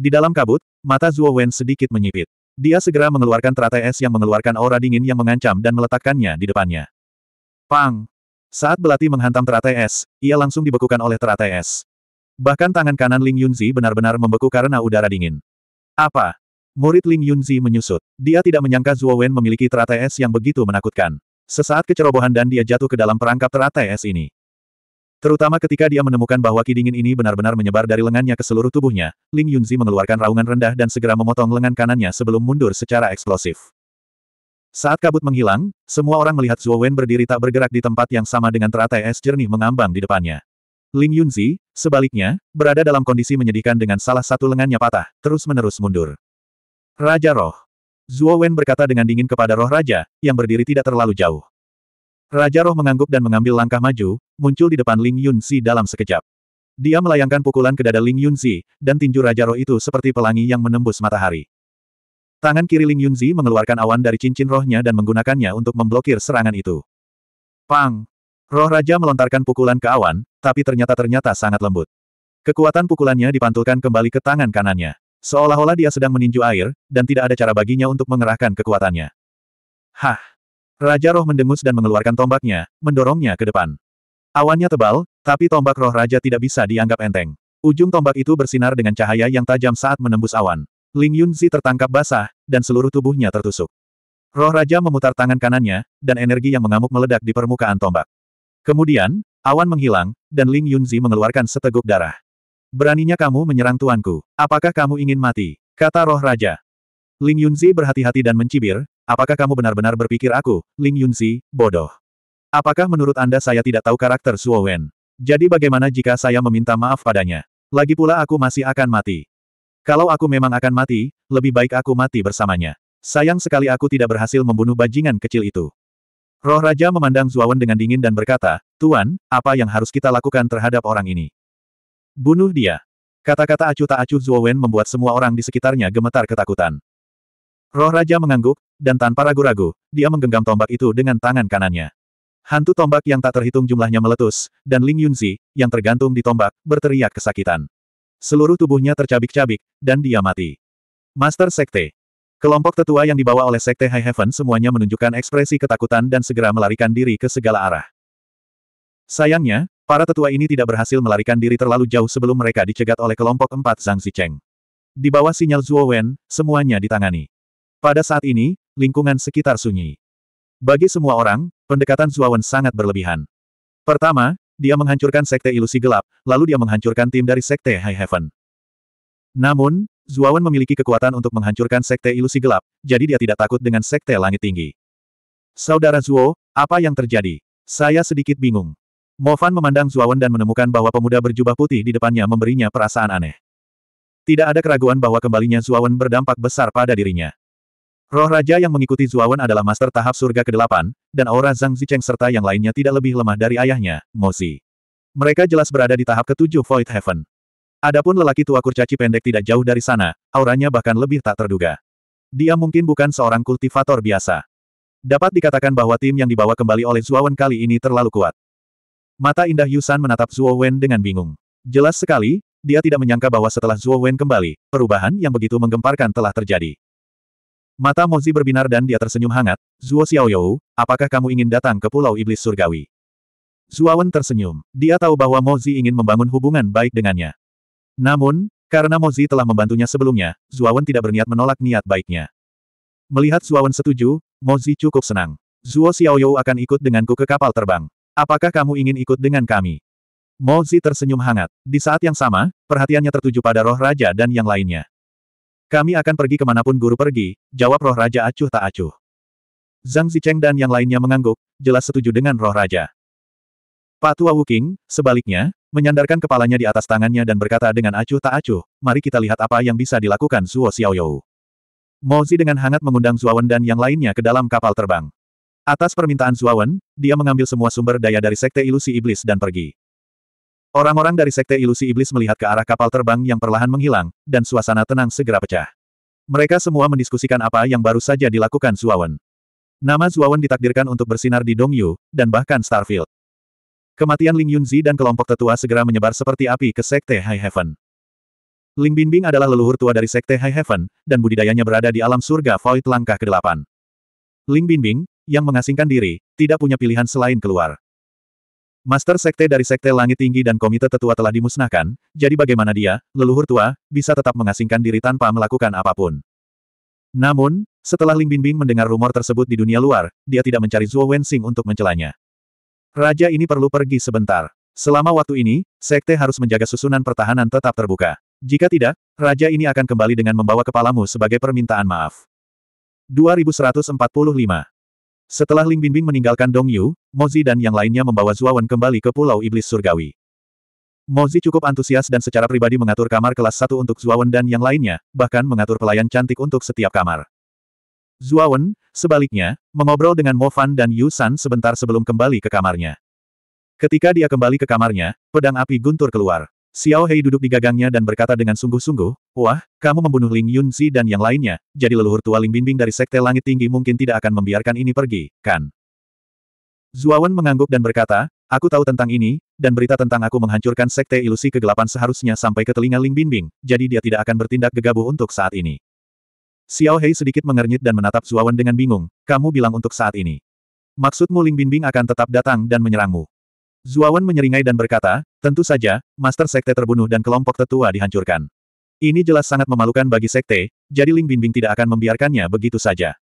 Di dalam kabut, mata Zhuo Wen sedikit menyipit. Dia segera mengeluarkan teratai es yang mengeluarkan aura dingin yang mengancam dan meletakkannya di depannya. Pang! Saat belati menghantam teratai es, ia langsung dibekukan oleh teratai es. Bahkan tangan kanan Ling Yunzi benar-benar membeku karena udara dingin. Apa? Murid Ling Yunzi menyusut. Dia tidak menyangka Zhuo Wen memiliki teratai es yang begitu menakutkan. Sesaat kecerobohan dan dia jatuh ke dalam perangkap teratai es ini. Terutama ketika dia menemukan bahwa ki dingin ini benar-benar menyebar dari lengannya ke seluruh tubuhnya, Ling Yunzi mengeluarkan raungan rendah dan segera memotong lengan kanannya sebelum mundur secara eksplosif. Saat kabut menghilang, semua orang melihat Zhuo Wen berdiri tak bergerak di tempat yang sama dengan teratai es jernih mengambang di depannya. Ling Yunzi, sebaliknya, berada dalam kondisi menyedihkan dengan salah satu lengannya patah, terus-menerus mundur. Raja Roh. Zhuo Wen berkata dengan dingin kepada roh raja, yang berdiri tidak terlalu jauh. Raja Roh mengangguk dan mengambil langkah maju, muncul di depan Ling Yunzi dalam sekejap. Dia melayangkan pukulan ke dada Ling Yunzi, dan tinju Raja Roh itu seperti pelangi yang menembus matahari. Tangan kiri Ling Yunzi mengeluarkan awan dari cincin rohnya dan menggunakannya untuk memblokir serangan itu. Pang! Roh Raja melontarkan pukulan ke awan, tapi ternyata-ternyata sangat lembut. Kekuatan pukulannya dipantulkan kembali ke tangan kanannya. Seolah-olah dia sedang meninju air, dan tidak ada cara baginya untuk mengerahkan kekuatannya. Hah! Raja Roh mendengus dan mengeluarkan tombaknya, mendorongnya ke depan. Awannya tebal, tapi tombak roh raja tidak bisa dianggap enteng. Ujung tombak itu bersinar dengan cahaya yang tajam saat menembus awan. Ling Yunzi tertangkap basah, dan seluruh tubuhnya tertusuk. Roh Raja memutar tangan kanannya, dan energi yang mengamuk meledak di permukaan tombak. Kemudian, awan menghilang, dan Ling Yunzi mengeluarkan seteguk darah. Beraninya kamu menyerang tuanku, apakah kamu ingin mati? Kata Roh Raja. Ling Yunzi berhati-hati dan mencibir, apakah kamu benar-benar berpikir aku, Ling Yunzi, bodoh? Apakah menurut Anda saya tidak tahu karakter Suowen? Jadi bagaimana jika saya meminta maaf padanya? Lagi pula aku masih akan mati. Kalau aku memang akan mati, lebih baik aku mati bersamanya. Sayang sekali aku tidak berhasil membunuh bajingan kecil itu. Roh Raja memandang Zuawan dengan dingin dan berkata, Tuan, apa yang harus kita lakukan terhadap orang ini? Bunuh dia. Kata-kata acuh tak acuh Zuawan membuat semua orang di sekitarnya gemetar ketakutan. Roh Raja mengangguk, dan tanpa ragu-ragu, dia menggenggam tombak itu dengan tangan kanannya. Hantu tombak yang tak terhitung jumlahnya meletus, dan Ling Yunzi, yang tergantung di tombak, berteriak kesakitan. Seluruh tubuhnya tercabik-cabik, dan dia mati. Master Sekte. Kelompok tetua yang dibawa oleh Sekte High Heaven semuanya menunjukkan ekspresi ketakutan dan segera melarikan diri ke segala arah. Sayangnya, para tetua ini tidak berhasil melarikan diri terlalu jauh sebelum mereka dicegat oleh kelompok empat Zhang Zicheng. Di bawah sinyal Zhuo Wen, semuanya ditangani. Pada saat ini, lingkungan sekitar sunyi. Bagi semua orang, pendekatan Zhuo Wen sangat berlebihan. Pertama, dia menghancurkan sekte ilusi gelap, lalu dia menghancurkan tim dari sekte High Heaven. Namun, Zuawan memiliki kekuatan untuk menghancurkan sekte ilusi gelap, jadi dia tidak takut dengan sekte langit tinggi. Saudara Zuo, apa yang terjadi? Saya sedikit bingung. Mofan memandang Zuawan dan menemukan bahwa pemuda berjubah putih di depannya memberinya perasaan aneh. Tidak ada keraguan bahwa kembalinya Zuawan berdampak besar pada dirinya. Roh Raja yang mengikuti Zuawan adalah master tahap surga ke-8, dan aura Zhang Zicheng serta yang lainnya tidak lebih lemah dari ayahnya, Mozi. Mereka jelas berada di tahap ke-7 Void Heaven. Adapun lelaki tua kurcaci pendek tidak jauh dari sana, auranya bahkan lebih tak terduga. Dia mungkin bukan seorang kultivator biasa. Dapat dikatakan bahwa tim yang dibawa kembali oleh Zuawan kali ini terlalu kuat. Mata indah Yusan menatap Zuo dengan bingung. Jelas sekali, dia tidak menyangka bahwa setelah Zuo kembali, perubahan yang begitu menggemparkan telah terjadi. Mata Mozi berbinar dan dia tersenyum hangat, Zuo Xiaoyou, apakah kamu ingin datang ke Pulau Iblis Surgawi? Zuawan tersenyum, dia tahu bahwa Mozi ingin membangun hubungan baik dengannya. Namun, karena Mozi telah membantunya sebelumnya, Zuawan tidak berniat menolak niat baiknya. Melihat Zuawan setuju, Mozi cukup senang. Zuo Xiaoyou akan ikut denganku ke kapal terbang. Apakah kamu ingin ikut dengan kami? Mozi tersenyum hangat. Di saat yang sama, perhatiannya tertuju pada roh raja dan yang lainnya. Kami akan pergi kemanapun guru pergi, jawab roh raja acuh tak acuh. Zhang Zicheng dan yang lainnya mengangguk, jelas setuju dengan roh raja. Pak Tua Wuking, sebaliknya, menyandarkan kepalanya di atas tangannya dan berkata dengan acuh tak acuh, mari kita lihat apa yang bisa dilakukan Zuo Xiaoyou. Mozi dengan hangat mengundang Zuawan dan yang lainnya ke dalam kapal terbang. Atas permintaan Zuawan, dia mengambil semua sumber daya dari Sekte Ilusi Iblis dan pergi. Orang-orang dari Sekte Ilusi Iblis melihat ke arah kapal terbang yang perlahan menghilang, dan suasana tenang segera pecah. Mereka semua mendiskusikan apa yang baru saja dilakukan Zuawan. Nama Zuawan ditakdirkan untuk bersinar di Dongyu, dan bahkan Starfield. Kematian Ling Yunzi dan kelompok tetua segera menyebar seperti api ke Sekte High Heaven. Ling Binbing adalah leluhur tua dari Sekte High Heaven, dan budidayanya berada di alam surga Void langkah ke-8. Ling Binbing, yang mengasingkan diri, tidak punya pilihan selain keluar. Master Sekte dari Sekte Langit Tinggi dan Komite Tetua telah dimusnahkan, jadi bagaimana dia, leluhur tua, bisa tetap mengasingkan diri tanpa melakukan apapun. Namun, setelah Ling Bingbing mendengar rumor tersebut di dunia luar, dia tidak mencari Zhuo Wensing untuk mencelanya. Raja ini perlu pergi sebentar. Selama waktu ini, Sekte harus menjaga susunan pertahanan tetap terbuka. Jika tidak, Raja ini akan kembali dengan membawa kepalamu sebagai permintaan maaf. 2145 setelah Ling Binbing meninggalkan Dong Yu, Mozi dan yang lainnya membawa Zuawan kembali ke Pulau Iblis Surgawi. Mozi cukup antusias dan secara pribadi mengatur kamar kelas 1 untuk Zuawan dan yang lainnya, bahkan mengatur pelayan cantik untuk setiap kamar. Zuawan, sebaliknya, mengobrol dengan Mo Fan dan Yu San sebentar sebelum kembali ke kamarnya. Ketika dia kembali ke kamarnya, pedang api guntur keluar. Xiao Hei duduk di gagangnya dan berkata dengan sungguh-sungguh, Wah, kamu membunuh Ling Yunzi dan yang lainnya, jadi leluhur tua Ling Bingbing dari Sekte Langit Tinggi mungkin tidak akan membiarkan ini pergi, kan? Zuawan mengangguk dan berkata, Aku tahu tentang ini, dan berita tentang aku menghancurkan Sekte Ilusi Kegelapan seharusnya sampai ke telinga Ling Bingbing, jadi dia tidak akan bertindak gegabah untuk saat ini. Xiao Hei sedikit mengernyit dan menatap Zuawan dengan bingung, Kamu bilang untuk saat ini. Maksudmu Ling Bingbing akan tetap datang dan menyerangmu. Zuawan menyeringai dan berkata, tentu saja, Master Sekte terbunuh dan kelompok tetua dihancurkan. Ini jelas sangat memalukan bagi Sekte, jadi Ling Binbing tidak akan membiarkannya begitu saja.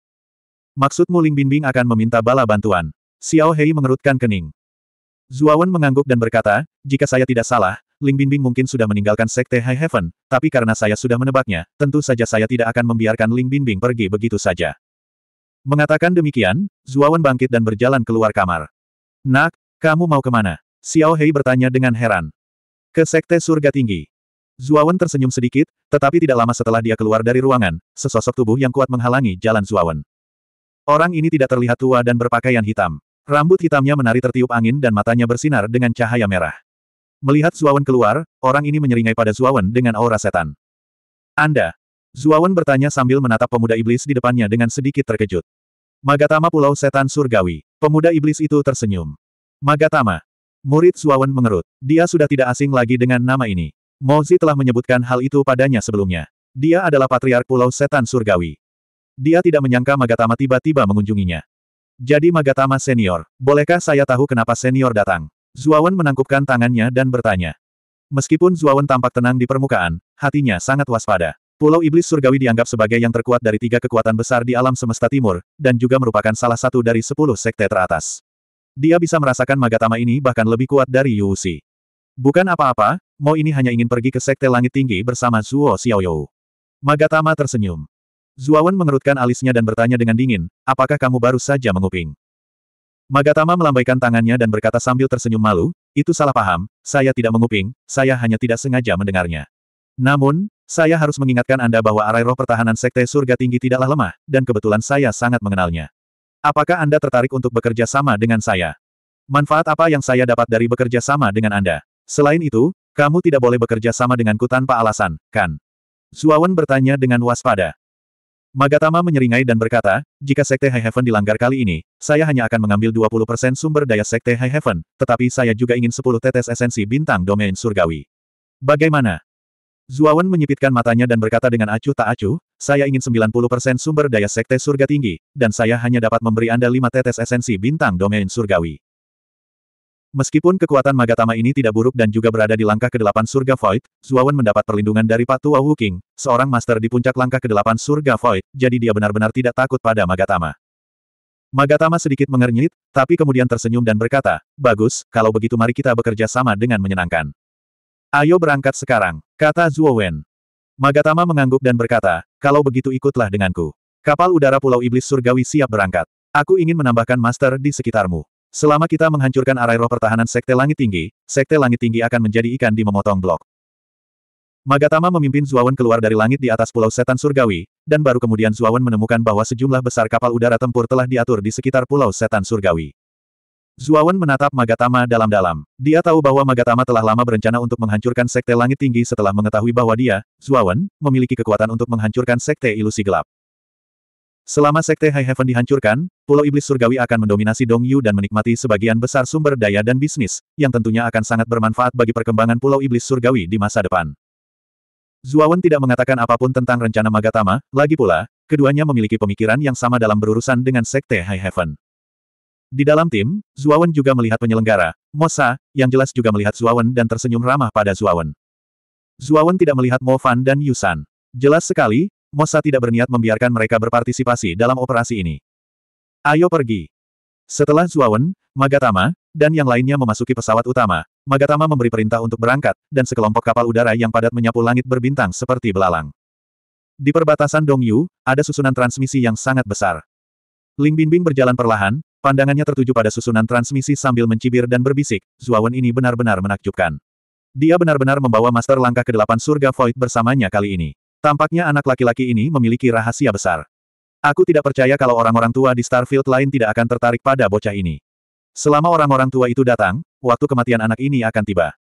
Maksudmu Ling Binbing akan meminta bala bantuan? Xiao Hei mengerutkan kening. Zuawan mengangguk dan berkata, jika saya tidak salah, Ling Binbing mungkin sudah meninggalkan Sekte High Heaven, tapi karena saya sudah menebaknya, tentu saja saya tidak akan membiarkan Ling Binbing pergi begitu saja. Mengatakan demikian, Zuawan bangkit dan berjalan keluar kamar. Nak, kamu mau kemana? Xiao Hei bertanya dengan heran. Ke Sekte Surga Tinggi. Zuawan tersenyum sedikit, tetapi tidak lama setelah dia keluar dari ruangan, sesosok tubuh yang kuat menghalangi jalan Zuawan. Orang ini tidak terlihat tua dan berpakaian hitam. Rambut hitamnya menari tertiup angin dan matanya bersinar dengan cahaya merah. Melihat Zuawan keluar, orang ini menyeringai pada Zuawan dengan aura setan. Anda? Zuawan bertanya sambil menatap pemuda iblis di depannya dengan sedikit terkejut. Magatama Pulau Setan Surgawi. Pemuda iblis itu tersenyum. Magatama. Murid Suawan mengerut. Dia sudah tidak asing lagi dengan nama ini. Mozi telah menyebutkan hal itu padanya sebelumnya. Dia adalah patriark Pulau Setan Surgawi. Dia tidak menyangka Magatama tiba-tiba mengunjunginya. Jadi Magatama senior, bolehkah saya tahu kenapa senior datang? Zuawan menangkupkan tangannya dan bertanya. Meskipun Zuawan tampak tenang di permukaan, hatinya sangat waspada. Pulau Iblis Surgawi dianggap sebagai yang terkuat dari tiga kekuatan besar di alam semesta timur, dan juga merupakan salah satu dari sepuluh sekte teratas. Dia bisa merasakan magatama ini bahkan lebih kuat dari Yuusi. Bukan apa-apa, Mo ini hanya ingin pergi ke Sekte Langit Tinggi bersama Zuo Xiaoyou. Magatama tersenyum. Zuawan mengerutkan alisnya dan bertanya dengan dingin, apakah kamu baru saja menguping? Magatama melambaikan tangannya dan berkata sambil tersenyum malu, itu salah paham, saya tidak menguping, saya hanya tidak sengaja mendengarnya. Namun, saya harus mengingatkan Anda bahwa arai roh pertahanan Sekte Surga Tinggi tidaklah lemah, dan kebetulan saya sangat mengenalnya. Apakah Anda tertarik untuk bekerja sama dengan saya? Manfaat apa yang saya dapat dari bekerja sama dengan Anda? Selain itu, kamu tidak boleh bekerja sama denganku tanpa alasan, kan? Zuawan bertanya dengan waspada. Magatama menyeringai dan berkata, jika Sekte High Heaven dilanggar kali ini, saya hanya akan mengambil 20% sumber daya Sekte High Heaven, tetapi saya juga ingin 10 tetes esensi bintang domain surgawi. Bagaimana? Zuawan menyipitkan matanya dan berkata dengan acuh tak acuh, saya ingin 90% sumber daya sekte surga tinggi, dan saya hanya dapat memberi Anda lima tetes esensi bintang domain surgawi. Meskipun kekuatan Magatama ini tidak buruk dan juga berada di langkah ke-8 surga Void, Zuawan mendapat perlindungan dari Pak Tua Wuking, seorang master di puncak langkah ke-8 surga Void, jadi dia benar-benar tidak takut pada Magatama. Magatama sedikit mengernyit, tapi kemudian tersenyum dan berkata, Bagus, kalau begitu mari kita bekerja sama dengan menyenangkan. Ayo berangkat sekarang, kata Zuowen. Magatama mengangguk dan berkata, kalau begitu ikutlah denganku. Kapal udara Pulau Iblis Surgawi siap berangkat. Aku ingin menambahkan master di sekitarmu. Selama kita menghancurkan arai roh pertahanan Sekte Langit Tinggi, Sekte Langit Tinggi akan menjadi ikan di memotong blok. Magatama memimpin Zuawan keluar dari langit di atas Pulau Setan Surgawi, dan baru kemudian Zuawan menemukan bahwa sejumlah besar kapal udara tempur telah diatur di sekitar Pulau Setan Surgawi. Zuawan menatap Magatama dalam-dalam. Dia tahu bahwa Magatama telah lama berencana untuk menghancurkan Sekte Langit Tinggi setelah mengetahui bahwa dia, Zuawan, memiliki kekuatan untuk menghancurkan Sekte Ilusi Gelap. Selama Sekte High Heaven dihancurkan, Pulau Iblis Surgawi akan mendominasi Dongyu dan menikmati sebagian besar sumber daya dan bisnis, yang tentunya akan sangat bermanfaat bagi perkembangan Pulau Iblis Surgawi di masa depan. Zuawan tidak mengatakan apapun tentang rencana Magatama, lagi pula, keduanya memiliki pemikiran yang sama dalam berurusan dengan Sekte High Heaven. Di dalam tim, Zuawan juga melihat penyelenggara, Mosa, yang jelas juga melihat Zuawan dan tersenyum ramah pada Zuawan. Zuawan tidak melihat Mo Fan dan Yusan. Jelas sekali, Mosa tidak berniat membiarkan mereka berpartisipasi dalam operasi ini. Ayo pergi. Setelah Zuawan, Magatama, dan yang lainnya memasuki pesawat utama, Magatama memberi perintah untuk berangkat, dan sekelompok kapal udara yang padat menyapu langit berbintang seperti belalang. Di perbatasan Dongyu, ada susunan transmisi yang sangat besar. Ling Binbing berjalan perlahan, Pandangannya tertuju pada susunan transmisi sambil mencibir dan berbisik, Zuawan ini benar-benar menakjubkan. Dia benar-benar membawa master langkah ke-8 surga Void bersamanya kali ini. Tampaknya anak laki-laki ini memiliki rahasia besar. Aku tidak percaya kalau orang-orang tua di Starfield lain tidak akan tertarik pada bocah ini. Selama orang-orang tua itu datang, waktu kematian anak ini akan tiba.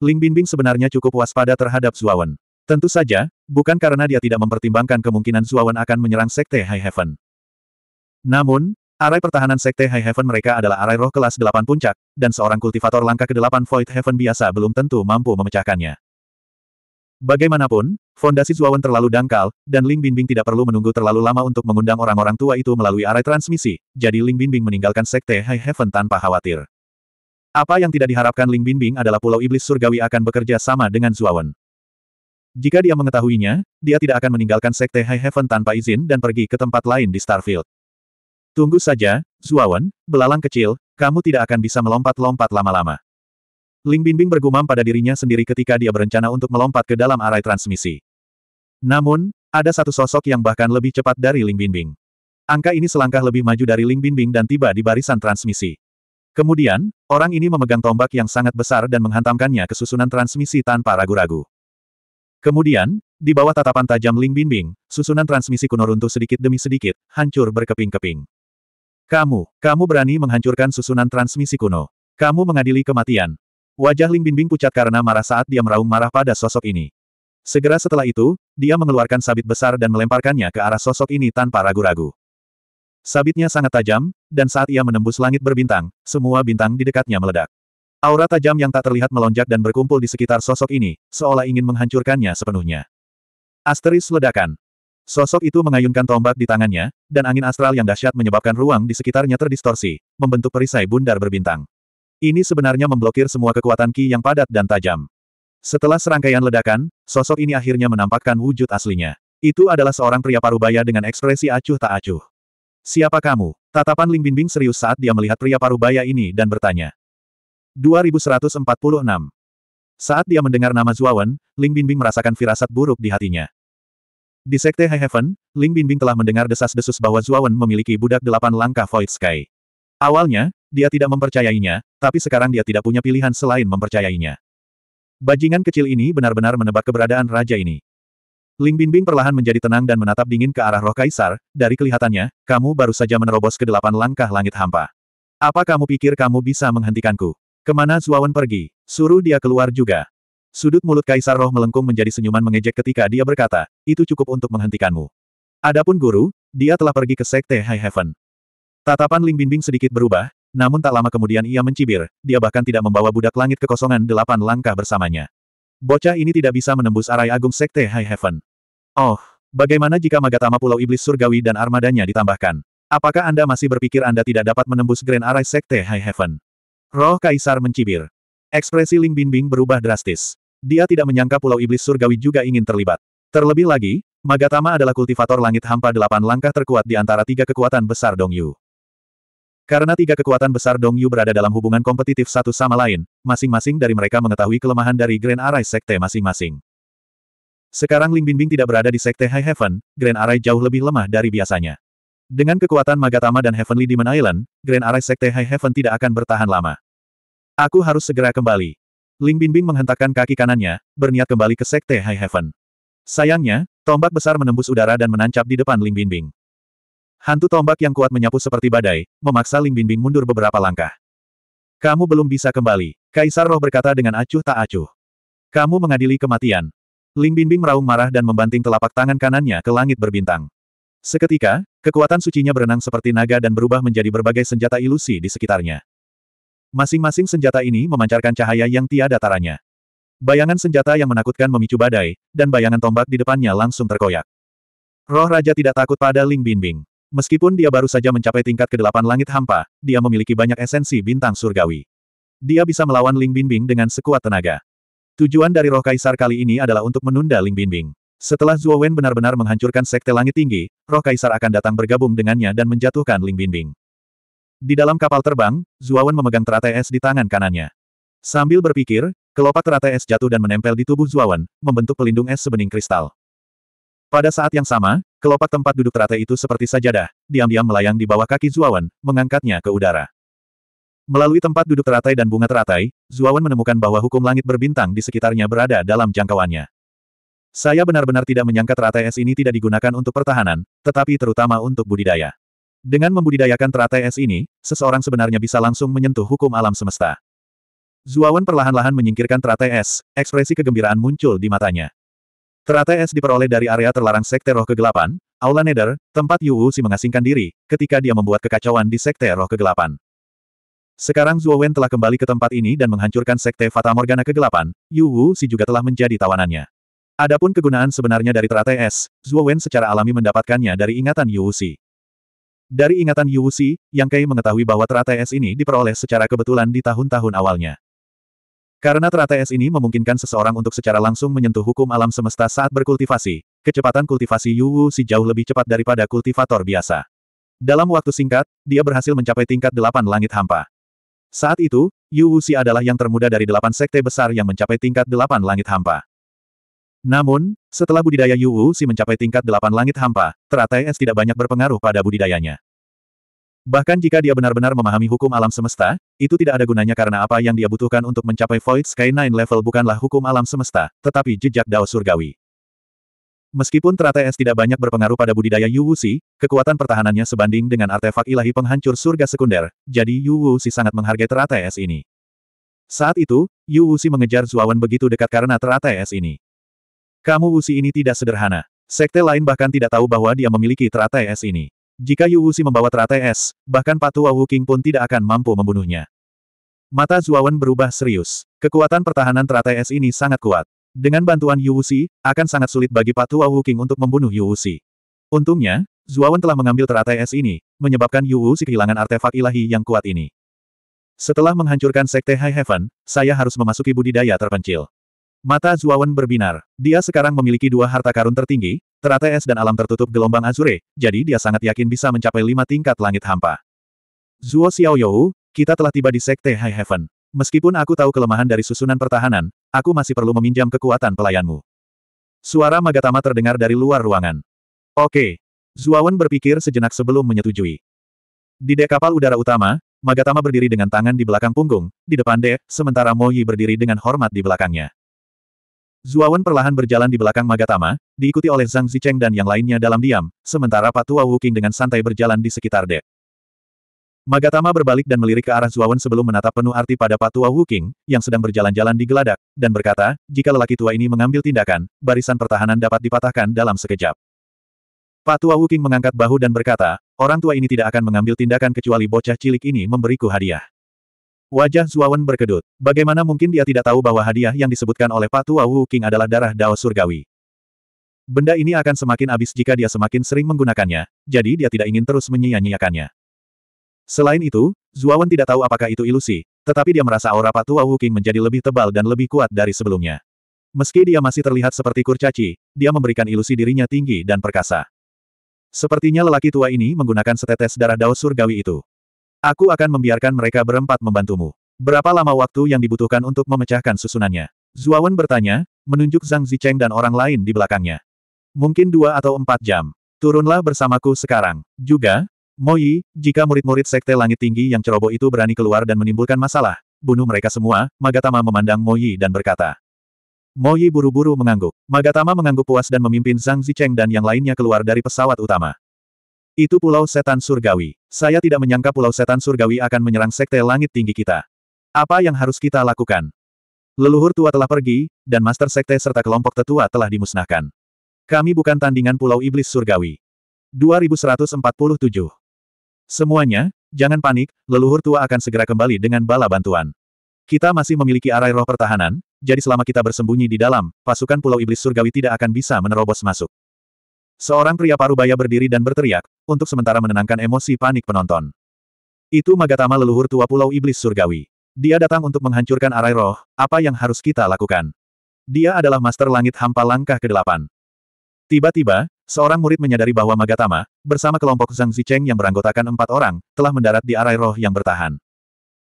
Ling Binbing sebenarnya cukup waspada terhadap Zuawan. Tentu saja, bukan karena dia tidak mempertimbangkan kemungkinan Zuawan akan menyerang Sekte High Heaven. Namun, Arai pertahanan Sekte High Heaven mereka adalah arai roh kelas 8 puncak, dan seorang kultivator langkah ke-8 Void Heaven biasa belum tentu mampu memecahkannya. Bagaimanapun, fondasi Zuawan terlalu dangkal, dan Ling Binbing tidak perlu menunggu terlalu lama untuk mengundang orang-orang tua itu melalui arai transmisi, jadi Ling Binbing meninggalkan Sekte High Heaven tanpa khawatir. Apa yang tidak diharapkan Ling Binbing adalah Pulau Iblis Surgawi akan bekerja sama dengan Zuawan. Jika dia mengetahuinya, dia tidak akan meninggalkan Sekte High Heaven tanpa izin dan pergi ke tempat lain di Starfield. Tunggu saja, Zuawan, belalang kecil, kamu tidak akan bisa melompat-lompat lama-lama. Ling Binbing bergumam pada dirinya sendiri ketika dia berencana untuk melompat ke dalam arai transmisi. Namun, ada satu sosok yang bahkan lebih cepat dari Ling Binbing. Angka ini selangkah lebih maju dari Ling Binbing dan tiba di barisan transmisi. Kemudian, orang ini memegang tombak yang sangat besar dan menghantamkannya ke susunan transmisi tanpa ragu-ragu. Kemudian, di bawah tatapan tajam Ling Binbing, susunan transmisi kuno runtuh sedikit demi sedikit, hancur berkeping-keping. Kamu, kamu berani menghancurkan susunan transmisi kuno. Kamu mengadili kematian. Wajah Ling Binbing pucat karena marah saat dia meraung marah pada sosok ini. Segera setelah itu, dia mengeluarkan sabit besar dan melemparkannya ke arah sosok ini tanpa ragu-ragu. Sabitnya sangat tajam, dan saat ia menembus langit berbintang, semua bintang di dekatnya meledak. Aura tajam yang tak terlihat melonjak dan berkumpul di sekitar sosok ini, seolah ingin menghancurkannya sepenuhnya. Asteris ledakan. Sosok itu mengayunkan tombak di tangannya, dan angin astral yang dahsyat menyebabkan ruang di sekitarnya terdistorsi, membentuk perisai bundar berbintang. Ini sebenarnya memblokir semua kekuatan ki yang padat dan tajam. Setelah serangkaian ledakan, sosok ini akhirnya menampakkan wujud aslinya. Itu adalah seorang pria parubaya dengan ekspresi acuh tak acuh. Siapa kamu? Tatapan Ling Binbing serius saat dia melihat pria parubaya ini dan bertanya. 2146 Saat dia mendengar nama Zuawan, Ling Binbing merasakan firasat buruk di hatinya. Di Sekte High Heaven, Ling Binbing telah mendengar desas-desus bahwa Zuawan memiliki budak delapan langkah Void Sky. Awalnya, dia tidak mempercayainya, tapi sekarang dia tidak punya pilihan selain mempercayainya. Bajingan kecil ini benar-benar menebak keberadaan raja ini. Ling Binbing perlahan menjadi tenang dan menatap dingin ke arah roh kaisar, dari kelihatannya, kamu baru saja menerobos ke delapan langkah langit hampa. Apa kamu pikir kamu bisa menghentikanku? Kemana Zuawan pergi? Suruh dia keluar juga. Sudut mulut Kaisar Roh melengkung menjadi senyuman mengejek ketika dia berkata, itu cukup untuk menghentikanmu. Adapun guru, dia telah pergi ke Sekte High Heaven. Tatapan Ling Binbing sedikit berubah, namun tak lama kemudian ia mencibir, dia bahkan tidak membawa budak langit kekosongan delapan langkah bersamanya. Bocah ini tidak bisa menembus arai agung Sekte High Heaven. Oh, bagaimana jika Magatama Pulau Iblis Surgawi dan armadanya ditambahkan? Apakah Anda masih berpikir Anda tidak dapat menembus Grand Arai Sekte High Heaven? Roh Kaisar mencibir. Ekspresi Ling Binbing berubah drastis. Dia tidak menyangka Pulau Iblis Surgawi juga ingin terlibat. Terlebih lagi, Magatama adalah kultivator langit hampa delapan langkah terkuat di antara tiga kekuatan besar Dong Yu. Karena tiga kekuatan besar Dong Yu berada dalam hubungan kompetitif satu sama lain, masing-masing dari mereka mengetahui kelemahan dari Grand Array Sekte masing-masing. Sekarang Ling Binbing tidak berada di Sekte High Heaven, Grand Array jauh lebih lemah dari biasanya. Dengan kekuatan Magatama dan Heavenly Demon Island, Grand Array Sekte High Heaven tidak akan bertahan lama. Aku harus segera kembali. Ling Binbing menghentakkan kaki kanannya, berniat kembali ke Sekte High Heaven. Sayangnya, tombak besar menembus udara dan menancap di depan Ling Binbing. Hantu tombak yang kuat menyapu seperti badai, memaksa Ling Binbing mundur beberapa langkah. Kamu belum bisa kembali, Kaisar Roh berkata dengan acuh tak acuh. Kamu mengadili kematian. Ling Binbing meraung marah dan membanting telapak tangan kanannya ke langit berbintang. Seketika, kekuatan sucinya berenang seperti naga dan berubah menjadi berbagai senjata ilusi di sekitarnya. Masing-masing senjata ini memancarkan cahaya yang tiada taranya. Bayangan senjata yang menakutkan memicu badai, dan bayangan tombak di depannya langsung terkoyak. Roh Raja tidak takut pada Ling Binbing. Meskipun dia baru saja mencapai tingkat ke-8 langit hampa, dia memiliki banyak esensi bintang surgawi. Dia bisa melawan Ling Binbing dengan sekuat tenaga. Tujuan dari roh kaisar kali ini adalah untuk menunda Ling Binbing. Setelah Zhuo Wen benar-benar menghancurkan sekte langit tinggi, roh kaisar akan datang bergabung dengannya dan menjatuhkan Ling Binbing. Di dalam kapal terbang, Zuawan memegang teratai es di tangan kanannya. Sambil berpikir, kelopak teratai es jatuh dan menempel di tubuh Zuawan, membentuk pelindung es sebening kristal. Pada saat yang sama, kelopak tempat duduk teratai itu seperti sajadah, diam-diam melayang di bawah kaki Zuawan, mengangkatnya ke udara. Melalui tempat duduk teratai dan bunga teratai, Zuawan menemukan bahwa hukum langit berbintang di sekitarnya berada dalam jangkauannya. Saya benar-benar tidak menyangka teratai es ini tidak digunakan untuk pertahanan, tetapi terutama untuk budidaya. Dengan membudidayakan teratai es ini, seseorang sebenarnya bisa langsung menyentuh hukum alam semesta. Zuawan perlahan-lahan menyingkirkan teratai es, ekspresi kegembiraan muncul di matanya. Teratai es diperoleh dari area terlarang Sekte Roh Kegelapan, Aula Nether, tempat Yu Wuxi mengasingkan diri, ketika dia membuat kekacauan di Sekte Roh Kegelapan. Sekarang Zuowen telah kembali ke tempat ini dan menghancurkan Sekte Fata Morgana Kegelapan, Yu Wu Si juga telah menjadi tawanannya. Adapun kegunaan sebenarnya dari teratai es, Zuowen secara alami mendapatkannya dari ingatan Yu Wu Si. Dari ingatan Yu Wuxi, Yang Kai mengetahui bahwa teratai es ini diperoleh secara kebetulan di tahun-tahun awalnya. Karena teratai es ini memungkinkan seseorang untuk secara langsung menyentuh hukum alam semesta saat berkultivasi, kecepatan kultivasi Yu Wuxi jauh lebih cepat daripada kultivator biasa. Dalam waktu singkat, dia berhasil mencapai tingkat delapan langit hampa. Saat itu, Yu Wuxi adalah yang termuda dari delapan sekte besar yang mencapai tingkat delapan langit hampa. Namun, setelah budidaya Yu Wu Si mencapai tingkat delapan langit hampa, teratai es tidak banyak berpengaruh pada budidayanya. Bahkan jika dia benar-benar memahami hukum alam semesta, itu tidak ada gunanya karena apa yang dia butuhkan untuk mencapai Void Sky Nine level bukanlah hukum alam semesta, tetapi jejak Dao Surgawi. Meskipun teratai es tidak banyak berpengaruh pada budidaya Yu Wu Si, kekuatan pertahanannya sebanding dengan artefak ilahi penghancur surga sekunder, jadi Yu Wu Si sangat menghargai teratai es ini. Saat itu, Yu Si mengejar Zuawan begitu dekat karena teratai es ini. Kamu Wusi ini tidak sederhana. Sekte lain bahkan tidak tahu bahwa dia memiliki teratai es ini. Jika Yu Wusi membawa teratai es, bahkan Patu Wu King pun tidak akan mampu membunuhnya. Mata Zuawan berubah serius. Kekuatan pertahanan teratai es ini sangat kuat. Dengan bantuan Yu Wusi, akan sangat sulit bagi Patu Wu King untuk membunuh Yu Wusi. Untungnya, Zuawan telah mengambil teratai es ini, menyebabkan Yu Wusi kehilangan artefak ilahi yang kuat ini. Setelah menghancurkan Sekte High Heaven, saya harus memasuki budidaya terpencil. Mata Zuawan berbinar. Dia sekarang memiliki dua harta karun tertinggi, teratai es dan alam tertutup gelombang azure, jadi dia sangat yakin bisa mencapai lima tingkat langit hampa. Zuo Xiaoyou, kita telah tiba di Sekte High Heaven. Meskipun aku tahu kelemahan dari susunan pertahanan, aku masih perlu meminjam kekuatan pelayanmu. Suara Magatama terdengar dari luar ruangan. Oke. Zuawan berpikir sejenak sebelum menyetujui. Di dek kapal udara utama, Magatama berdiri dengan tangan di belakang punggung, di depan dek, sementara Moyi berdiri dengan hormat di belakangnya. Zuawan perlahan berjalan di belakang Magatama, diikuti oleh Zhang Zicheng dan yang lainnya dalam diam, sementara Patua Wuking dengan santai berjalan di sekitar dek. Magatama berbalik dan melirik ke arah Zuawan sebelum menatap penuh arti pada Patua Wuking, yang sedang berjalan-jalan di geladak, dan berkata, jika lelaki tua ini mengambil tindakan, barisan pertahanan dapat dipatahkan dalam sekejap. Patua Wuking mengangkat bahu dan berkata, orang tua ini tidak akan mengambil tindakan kecuali bocah cilik ini memberiku hadiah. Wajah Zuawan berkedut. Bagaimana mungkin dia tidak tahu bahwa hadiah yang disebutkan oleh Patu Wu King adalah darah Dao Surgawi? Benda ini akan semakin habis jika dia semakin sering menggunakannya, jadi dia tidak ingin terus menyia-nyiakannya. Selain itu, Zuawan tidak tahu apakah itu ilusi, tetapi dia merasa aura Patu Wu King menjadi lebih tebal dan lebih kuat dari sebelumnya. Meski dia masih terlihat seperti kurcaci, dia memberikan ilusi dirinya tinggi dan perkasa. Sepertinya lelaki tua ini menggunakan setetes darah Dao Surgawi itu. Aku akan membiarkan mereka berempat membantumu. Berapa lama waktu yang dibutuhkan untuk memecahkan susunannya? Zuawan bertanya, menunjuk Zhang Zicheng dan orang lain di belakangnya. Mungkin dua atau empat jam. Turunlah bersamaku sekarang. Juga, Moyi, jika murid-murid Sekte Langit Tinggi yang ceroboh itu berani keluar dan menimbulkan masalah, bunuh mereka semua, Magatama memandang Moyi dan berkata. Moyi buru-buru mengangguk. Magatama mengangguk puas dan memimpin Zhang Zicheng dan yang lainnya keluar dari pesawat utama. Itu pulau setan surgawi. Saya tidak menyangka pulau setan surgawi akan menyerang sekte langit tinggi kita. Apa yang harus kita lakukan? Leluhur tua telah pergi, dan master sekte serta kelompok tetua telah dimusnahkan. Kami bukan tandingan pulau iblis surgawi. 2147 Semuanya, jangan panik, leluhur tua akan segera kembali dengan bala bantuan. Kita masih memiliki arai roh pertahanan, jadi selama kita bersembunyi di dalam, pasukan pulau iblis surgawi tidak akan bisa menerobos masuk. Seorang pria parubaya berdiri dan berteriak, untuk sementara menenangkan emosi panik penonton. Itu Magatama leluhur tua pulau iblis surgawi. Dia datang untuk menghancurkan arai roh, apa yang harus kita lakukan? Dia adalah master langit hampa langkah ke-8. Tiba-tiba, seorang murid menyadari bahwa Magatama, bersama kelompok Zhang Zicheng yang beranggotakan empat orang, telah mendarat di arai roh yang bertahan.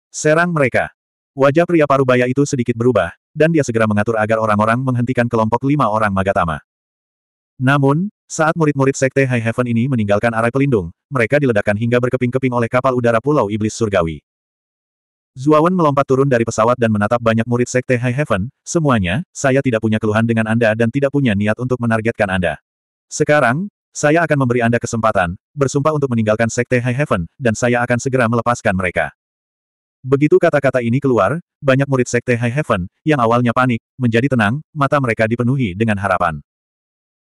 Serang mereka. Wajah pria parubaya itu sedikit berubah, dan dia segera mengatur agar orang-orang menghentikan kelompok lima orang Magatama. Namun, saat murid-murid Sekte High Heaven ini meninggalkan arai pelindung, mereka diledakkan hingga berkeping-keping oleh kapal udara Pulau Iblis Surgawi. Zuawan melompat turun dari pesawat dan menatap banyak murid Sekte High Heaven, semuanya, saya tidak punya keluhan dengan Anda dan tidak punya niat untuk menargetkan Anda. Sekarang, saya akan memberi Anda kesempatan, bersumpah untuk meninggalkan Sekte High Heaven, dan saya akan segera melepaskan mereka. Begitu kata-kata ini keluar, banyak murid Sekte High Heaven, yang awalnya panik, menjadi tenang, mata mereka dipenuhi dengan harapan.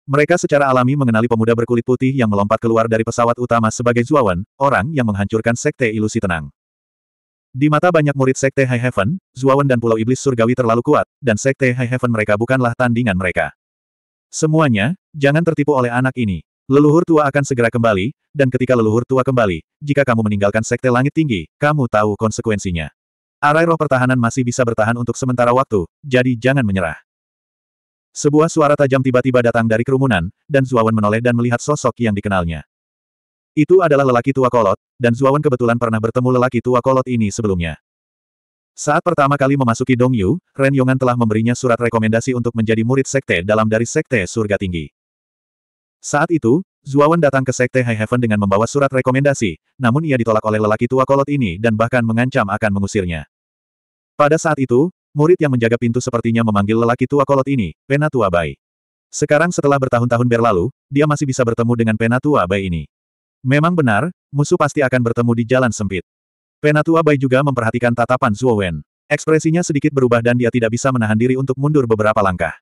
Mereka secara alami mengenali pemuda berkulit putih yang melompat keluar dari pesawat utama sebagai Zuawan, orang yang menghancurkan Sekte Ilusi Tenang. Di mata banyak murid Sekte High Heaven, Zuawan dan Pulau Iblis Surgawi terlalu kuat, dan Sekte High Heaven mereka bukanlah tandingan mereka. Semuanya, jangan tertipu oleh anak ini. Leluhur tua akan segera kembali, dan ketika leluhur tua kembali, jika kamu meninggalkan Sekte Langit Tinggi, kamu tahu konsekuensinya. Arai roh pertahanan masih bisa bertahan untuk sementara waktu, jadi jangan menyerah. Sebuah suara tajam tiba-tiba datang dari kerumunan, dan Zuawan menoleh dan melihat sosok yang dikenalnya. Itu adalah lelaki tua kolot, dan Zuawan kebetulan pernah bertemu lelaki tua kolot ini sebelumnya. Saat pertama kali memasuki Dong Yu, Ren Yongan telah memberinya surat rekomendasi untuk menjadi murid sekte dalam dari sekte surga tinggi. Saat itu, Zuawan datang ke sekte High Heaven dengan membawa surat rekomendasi, namun ia ditolak oleh lelaki tua kolot ini dan bahkan mengancam akan mengusirnya. Pada saat itu, Murid yang menjaga pintu sepertinya memanggil lelaki tua kolot ini, Penatua Bai. Sekarang setelah bertahun-tahun berlalu, dia masih bisa bertemu dengan Penatua Bai ini. Memang benar, musuh pasti akan bertemu di jalan sempit. Penatua Bai juga memperhatikan tatapan Zhuo Wen. Ekspresinya sedikit berubah dan dia tidak bisa menahan diri untuk mundur beberapa langkah.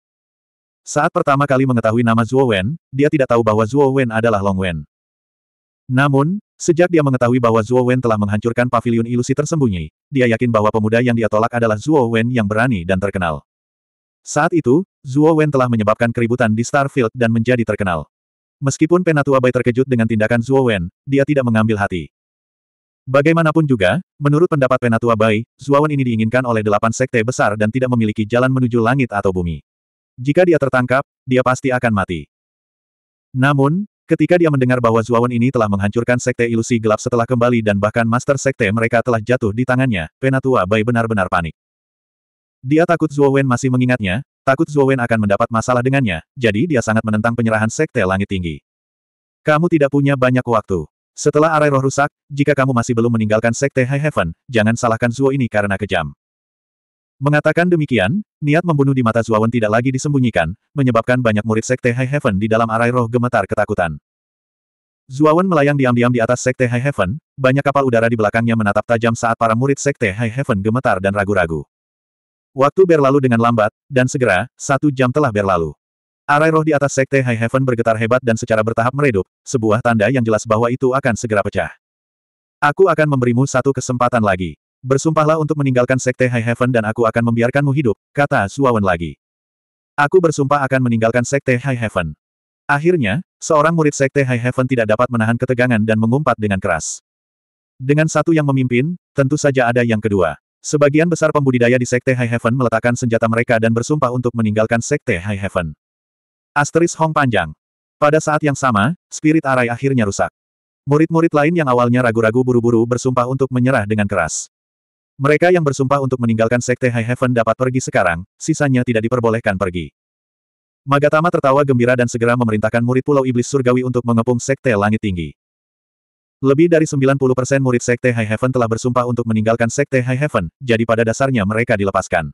Saat pertama kali mengetahui nama Zhuo Wen, dia tidak tahu bahwa Zhuo Wen adalah Long Wen. Namun, Sejak dia mengetahui bahwa Zuo Wen telah menghancurkan pavilion ilusi tersembunyi, dia yakin bahwa pemuda yang dia tolak adalah Zuo Wen yang berani dan terkenal. Saat itu, Zuo Wen telah menyebabkan keributan di Starfield dan menjadi terkenal. Meskipun Penatua Bai terkejut dengan tindakan Zuo Wen, dia tidak mengambil hati. Bagaimanapun juga, menurut pendapat Penatua Bai, Wen ini diinginkan oleh delapan sekte besar dan tidak memiliki jalan menuju langit atau bumi. Jika dia tertangkap, dia pasti akan mati. Namun, Ketika dia mendengar bahwa Zuawan ini telah menghancurkan Sekte Ilusi Gelap setelah kembali dan bahkan Master Sekte mereka telah jatuh di tangannya, Penatua Bai benar-benar panik. Dia takut Zuawan masih mengingatnya, takut Zuawan akan mendapat masalah dengannya, jadi dia sangat menentang penyerahan Sekte Langit Tinggi. Kamu tidak punya banyak waktu. Setelah arai roh rusak, jika kamu masih belum meninggalkan Sekte High Heaven, jangan salahkan Zuo ini karena kejam. Mengatakan demikian, niat membunuh di mata Zuawan tidak lagi disembunyikan, menyebabkan banyak murid Sekte High Heaven di dalam arai roh gemetar ketakutan. Zuawan melayang diam-diam di atas Sekte High Heaven, banyak kapal udara di belakangnya menatap tajam saat para murid Sekte High Heaven gemetar dan ragu-ragu. Waktu berlalu dengan lambat, dan segera, satu jam telah berlalu. Arai roh di atas Sekte High Heaven bergetar hebat dan secara bertahap meredup, sebuah tanda yang jelas bahwa itu akan segera pecah. Aku akan memberimu satu kesempatan lagi. Bersumpahlah untuk meninggalkan Sekte High Heaven dan aku akan membiarkanmu hidup, kata Suawan lagi. Aku bersumpah akan meninggalkan Sekte High Heaven. Akhirnya, seorang murid Sekte High Heaven tidak dapat menahan ketegangan dan mengumpat dengan keras. Dengan satu yang memimpin, tentu saja ada yang kedua. Sebagian besar pembudidaya di Sekte High Heaven meletakkan senjata mereka dan bersumpah untuk meninggalkan Sekte High Heaven. Asteris Hong panjang. Pada saat yang sama, spirit arai akhirnya rusak. Murid-murid lain yang awalnya ragu-ragu buru-buru bersumpah untuk menyerah dengan keras. Mereka yang bersumpah untuk meninggalkan Sekte High Heaven dapat pergi sekarang, sisanya tidak diperbolehkan pergi. Magatama tertawa gembira dan segera memerintahkan murid Pulau Iblis Surgawi untuk mengepung Sekte Langit Tinggi. Lebih dari 90% murid Sekte High Heaven telah bersumpah untuk meninggalkan Sekte High Heaven, jadi pada dasarnya mereka dilepaskan.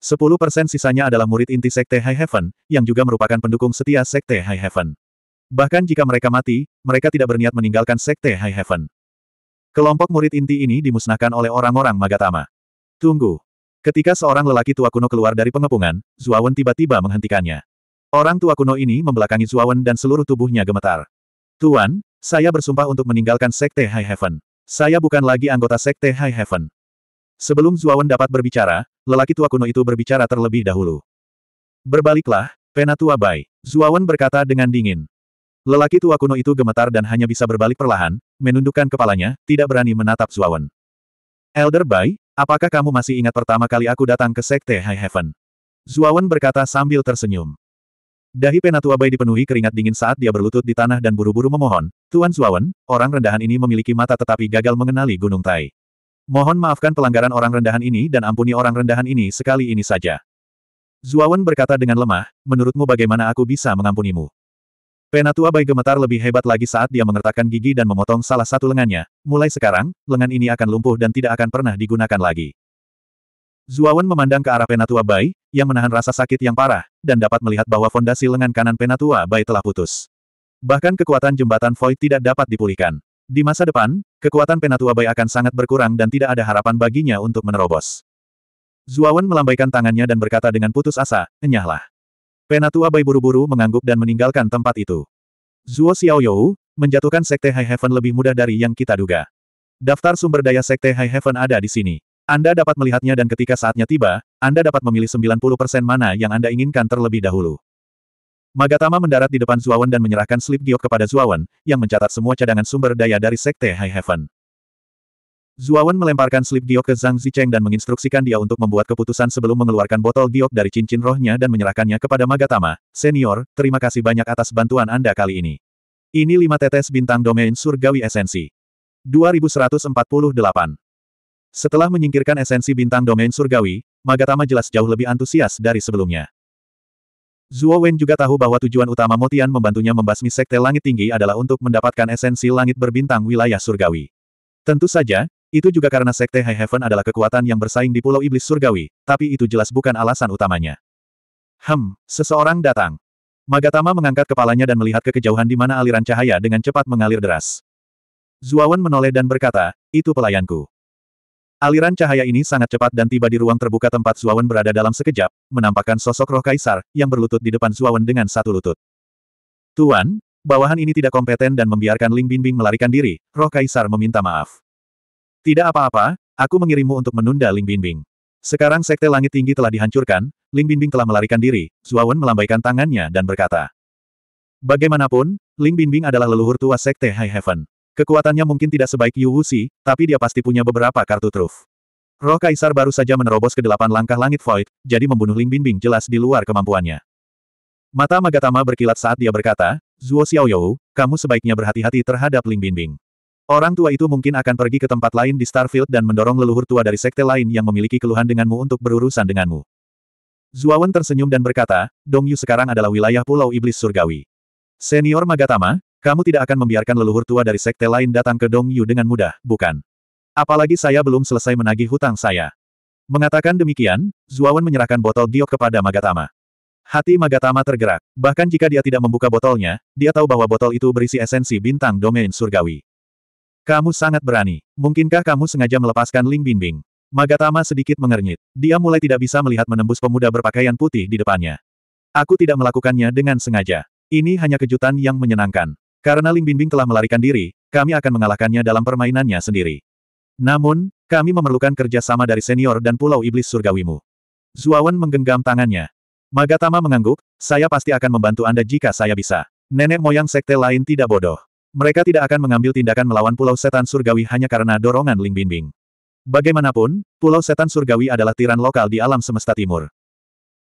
10% sisanya adalah murid inti Sekte High Heaven, yang juga merupakan pendukung setia Sekte High Heaven. Bahkan jika mereka mati, mereka tidak berniat meninggalkan Sekte High Heaven. Kelompok murid inti ini dimusnahkan oleh orang-orang Magatama. Tunggu. Ketika seorang lelaki tua kuno keluar dari pengepungan, Zuawan tiba-tiba menghentikannya. Orang tua kuno ini membelakangi Zuawan dan seluruh tubuhnya gemetar. Tuan, saya bersumpah untuk meninggalkan Sekte High Heaven. Saya bukan lagi anggota Sekte High Heaven. Sebelum Zuawan dapat berbicara, lelaki tua kuno itu berbicara terlebih dahulu. Berbaliklah, Penatua Bai. Zuawan berkata dengan dingin. Lelaki tua kuno itu gemetar dan hanya bisa berbalik perlahan, menundukkan kepalanya, tidak berani menatap Zuawan. Elder Bai, apakah kamu masih ingat pertama kali aku datang ke Sekte High Heaven? Zuawan berkata sambil tersenyum. Dahi penatua Bai dipenuhi keringat dingin saat dia berlutut di tanah dan buru-buru memohon, Tuan Zuawan, orang rendahan ini memiliki mata tetapi gagal mengenali Gunung Tai. Mohon maafkan pelanggaran orang rendahan ini dan ampuni orang rendahan ini sekali ini saja. Zuawan berkata dengan lemah, menurutmu bagaimana aku bisa mengampunimu? Penatua Bai gemetar lebih hebat lagi saat dia mengertakkan gigi dan memotong salah satu lengannya. Mulai sekarang, lengan ini akan lumpuh dan tidak akan pernah digunakan lagi. Zuawan memandang ke arah Penatua Bai, yang menahan rasa sakit yang parah, dan dapat melihat bahwa fondasi lengan kanan Penatua Bai telah putus. Bahkan kekuatan jembatan Void tidak dapat dipulihkan. Di masa depan, kekuatan Penatua Bai akan sangat berkurang dan tidak ada harapan baginya untuk menerobos. Zuawan melambaikan tangannya dan berkata dengan putus asa, enyahlah. Penatua Bai buru-buru mengangguk dan meninggalkan tempat itu. Zuo Xiaoyou, menjatuhkan Sekte High Heaven lebih mudah dari yang kita duga. Daftar sumber daya Sekte High Heaven ada di sini. Anda dapat melihatnya dan ketika saatnya tiba, Anda dapat memilih 90% mana yang Anda inginkan terlebih dahulu. Magatama mendarat di depan Zuawan dan menyerahkan slip giok kepada Zuawan, yang mencatat semua cadangan sumber daya dari Sekte High Heaven. Zuawan melemparkan slip giok ke Zhang Zicheng dan menginstruksikan dia untuk membuat keputusan sebelum mengeluarkan botol giok dari cincin rohnya dan menyerahkannya kepada Magatama. Senior, terima kasih banyak atas bantuan Anda kali ini. Ini lima tetes bintang domain surgawi esensi. 2148. Setelah menyingkirkan esensi bintang domain surgawi, Magatama jelas jauh lebih antusias dari sebelumnya. Zuo Wen juga tahu bahwa tujuan utama Motian membantunya membasmi Sekte Langit Tinggi adalah untuk mendapatkan esensi langit berbintang wilayah surgawi. Tentu saja, itu juga karena Sekte High Heaven adalah kekuatan yang bersaing di Pulau Iblis Surgawi, tapi itu jelas bukan alasan utamanya. Hem, seseorang datang. Magatama mengangkat kepalanya dan melihat ke kejauhan di mana aliran cahaya dengan cepat mengalir deras. Zuawan menoleh dan berkata, itu pelayanku. Aliran cahaya ini sangat cepat dan tiba di ruang terbuka tempat Zuawan berada dalam sekejap, menampakkan sosok roh kaisar, yang berlutut di depan Zuawan dengan satu lutut. Tuan, bawahan ini tidak kompeten dan membiarkan Ling Binbing melarikan diri, roh kaisar meminta maaf. Tidak apa-apa, aku mengirimmu untuk menunda Ling Binbing. Sekarang Sekte Langit Tinggi telah dihancurkan, Ling Binbing telah melarikan diri, Zuawan melambaikan tangannya dan berkata. Bagaimanapun, Ling Binbing adalah leluhur tua Sekte High Heaven. Kekuatannya mungkin tidak sebaik Yu Wuxi, tapi dia pasti punya beberapa kartu truf. Roh Kaisar baru saja menerobos ke delapan langkah langit void, jadi membunuh Ling Binbing jelas di luar kemampuannya. Mata Magatama berkilat saat dia berkata, Zuo Xiaoyou, kamu sebaiknya berhati-hati terhadap Ling Binbing. Orang tua itu mungkin akan pergi ke tempat lain di Starfield dan mendorong leluhur tua dari sekte lain yang memiliki keluhan denganmu untuk berurusan denganmu. Zuawan tersenyum dan berkata, Dongyu sekarang adalah wilayah Pulau Iblis Surgawi. Senior Magatama, kamu tidak akan membiarkan leluhur tua dari sekte lain datang ke Dongyu dengan mudah, bukan? Apalagi saya belum selesai menagih hutang saya. Mengatakan demikian, Zuawan menyerahkan botol giok kepada Magatama. Hati Magatama tergerak, bahkan jika dia tidak membuka botolnya, dia tahu bahwa botol itu berisi esensi bintang domain surgawi. Kamu sangat berani. Mungkinkah kamu sengaja melepaskan Ling Binbing? Magatama sedikit mengernyit. Dia mulai tidak bisa melihat menembus pemuda berpakaian putih di depannya. Aku tidak melakukannya dengan sengaja. Ini hanya kejutan yang menyenangkan. Karena Ling Binbing telah melarikan diri, kami akan mengalahkannya dalam permainannya sendiri. Namun, kami memerlukan kerjasama dari senior dan pulau iblis surgawimu. Zuawan menggenggam tangannya. Magatama mengangguk, saya pasti akan membantu Anda jika saya bisa. Nenek moyang sekte lain tidak bodoh. Mereka tidak akan mengambil tindakan melawan Pulau Setan Surgawi hanya karena dorongan Ling Binbing. Bagaimanapun, Pulau Setan Surgawi adalah tiran lokal di alam semesta timur.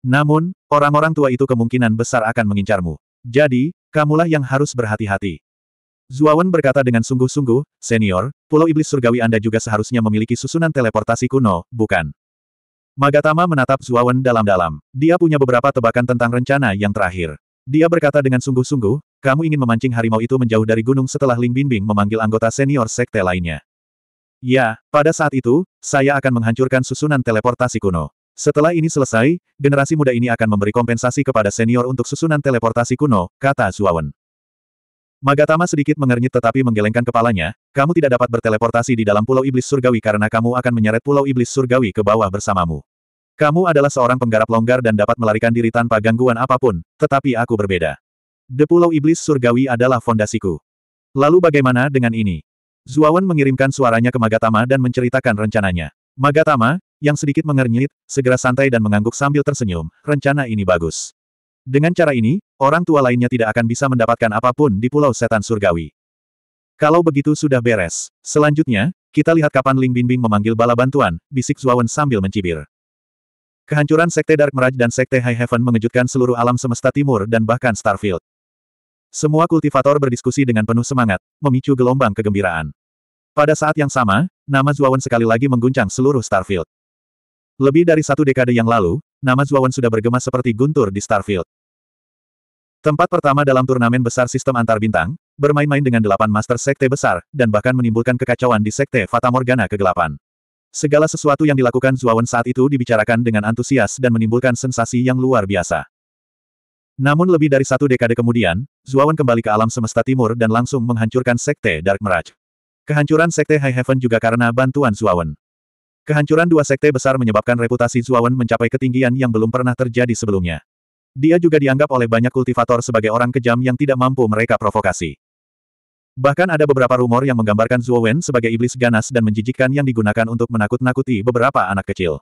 Namun, orang-orang tua itu kemungkinan besar akan mengincarmu. Jadi, kamulah yang harus berhati-hati. Zuawan berkata dengan sungguh-sungguh, Senior, Pulau Iblis Surgawi Anda juga seharusnya memiliki susunan teleportasi kuno, bukan? Magatama menatap Zuawan dalam-dalam. Dia punya beberapa tebakan tentang rencana yang terakhir. Dia berkata dengan sungguh-sungguh, kamu ingin memancing harimau itu menjauh dari gunung setelah Ling Binbing memanggil anggota senior sekte lainnya. Ya, pada saat itu, saya akan menghancurkan susunan teleportasi kuno. Setelah ini selesai, generasi muda ini akan memberi kompensasi kepada senior untuk susunan teleportasi kuno, kata Zuawan. Magatama sedikit mengernyit tetapi menggelengkan kepalanya, kamu tidak dapat berteleportasi di dalam pulau iblis surgawi karena kamu akan menyeret pulau iblis surgawi ke bawah bersamamu. Kamu adalah seorang penggarap longgar dan dapat melarikan diri tanpa gangguan apapun, tetapi aku berbeda. The Pulau Iblis Surgawi adalah fondasiku. Lalu bagaimana dengan ini? Zuawan mengirimkan suaranya ke Magatama dan menceritakan rencananya. Magatama, yang sedikit mengernyit, segera santai dan mengangguk sambil tersenyum, rencana ini bagus. Dengan cara ini, orang tua lainnya tidak akan bisa mendapatkan apapun di Pulau Setan Surgawi. Kalau begitu sudah beres. Selanjutnya, kita lihat kapan Ling Bingbing memanggil bala bantuan, bisik Zuawan sambil mencibir. Kehancuran Sekte Dark Mirage dan Sekte High Heaven mengejutkan seluruh alam semesta timur dan bahkan Starfield. Semua kultivator berdiskusi dengan penuh semangat, memicu gelombang kegembiraan. Pada saat yang sama, nama Zuawan sekali lagi mengguncang seluruh Starfield. Lebih dari satu dekade yang lalu, nama Zuawan sudah bergema seperti guntur di Starfield. Tempat pertama dalam turnamen besar sistem antar bintang, bermain-main dengan delapan master sekte besar, dan bahkan menimbulkan kekacauan di sekte Fata Morgana kegelapan. Segala sesuatu yang dilakukan Zuawan saat itu dibicarakan dengan antusias dan menimbulkan sensasi yang luar biasa. Namun lebih dari satu dekade kemudian, Zuawan kembali ke alam semesta timur dan langsung menghancurkan Sekte Dark Mirage. Kehancuran Sekte High Heaven juga karena bantuan Zuawan. Kehancuran dua sekte besar menyebabkan reputasi Zuawan mencapai ketinggian yang belum pernah terjadi sebelumnya. Dia juga dianggap oleh banyak kultivator sebagai orang kejam yang tidak mampu mereka provokasi. Bahkan ada beberapa rumor yang menggambarkan Zuawan sebagai iblis ganas dan menjijikkan yang digunakan untuk menakut-nakuti beberapa anak kecil.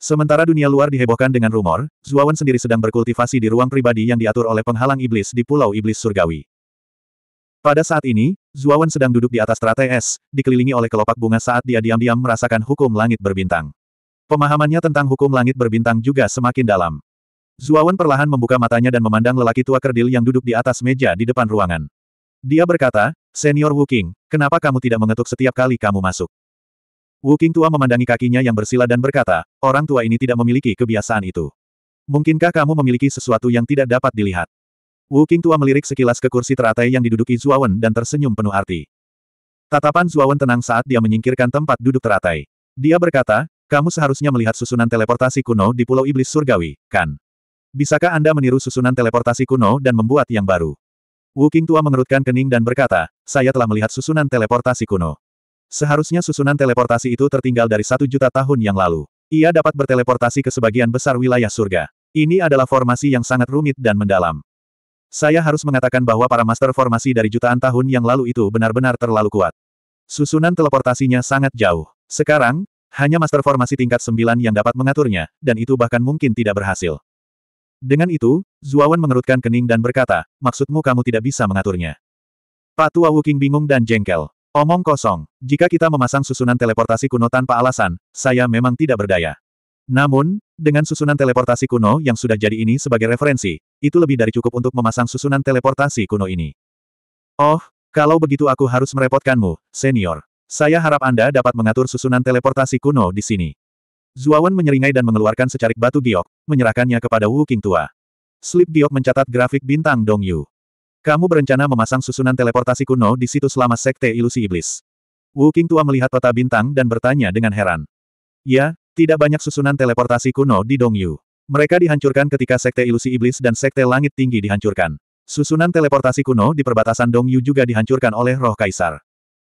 Sementara dunia luar dihebohkan dengan rumor, Zuawan sendiri sedang berkultivasi di ruang pribadi yang diatur oleh penghalang iblis di Pulau Iblis Surgawi. Pada saat ini, Zuawan sedang duduk di atas teratai es, dikelilingi oleh kelopak bunga saat dia diam-diam merasakan hukum langit berbintang. Pemahamannya tentang hukum langit berbintang juga semakin dalam. Zuawan perlahan membuka matanya dan memandang lelaki tua kerdil yang duduk di atas meja di depan ruangan. Dia berkata, Senior Wu King, kenapa kamu tidak mengetuk setiap kali kamu masuk? Wu King tua memandangi kakinya yang bersila dan berkata, orang tua ini tidak memiliki kebiasaan itu. Mungkinkah kamu memiliki sesuatu yang tidak dapat dilihat? Wu King tua melirik sekilas ke kursi teratai yang diduduki Zuawan dan tersenyum penuh arti. Tatapan Zuawan tenang saat dia menyingkirkan tempat duduk teratai. Dia berkata, kamu seharusnya melihat susunan teleportasi kuno di Pulau Iblis Surgawi, kan? Bisakah Anda meniru susunan teleportasi kuno dan membuat yang baru? Wu King tua mengerutkan kening dan berkata, saya telah melihat susunan teleportasi kuno. Seharusnya susunan teleportasi itu tertinggal dari satu juta tahun yang lalu. Ia dapat berteleportasi ke sebagian besar wilayah surga. Ini adalah formasi yang sangat rumit dan mendalam. Saya harus mengatakan bahwa para master formasi dari jutaan tahun yang lalu itu benar-benar terlalu kuat. Susunan teleportasinya sangat jauh. Sekarang, hanya master formasi tingkat 9 yang dapat mengaturnya, dan itu bahkan mungkin tidak berhasil. Dengan itu, Zuawan mengerutkan kening dan berkata, maksudmu kamu tidak bisa mengaturnya. Patua Wuking bingung dan jengkel. Omong kosong, jika kita memasang susunan teleportasi kuno tanpa alasan, saya memang tidak berdaya. Namun, dengan susunan teleportasi kuno yang sudah jadi ini sebagai referensi, itu lebih dari cukup untuk memasang susunan teleportasi kuno ini. Oh, kalau begitu aku harus merepotkanmu, senior. Saya harap Anda dapat mengatur susunan teleportasi kuno di sini. Zuawan menyeringai dan mengeluarkan secarik batu giok, menyerahkannya kepada Wu King tua. Slip giok mencatat grafik bintang Dong Yu. Kamu berencana memasang susunan teleportasi kuno di situ selama Sekte Ilusi Iblis. Wu King Tua melihat peta bintang dan bertanya dengan heran. Ya, tidak banyak susunan teleportasi kuno di Dongyu. Mereka dihancurkan ketika Sekte Ilusi Iblis dan Sekte Langit Tinggi dihancurkan. Susunan teleportasi kuno di perbatasan Dongyu juga dihancurkan oleh roh kaisar.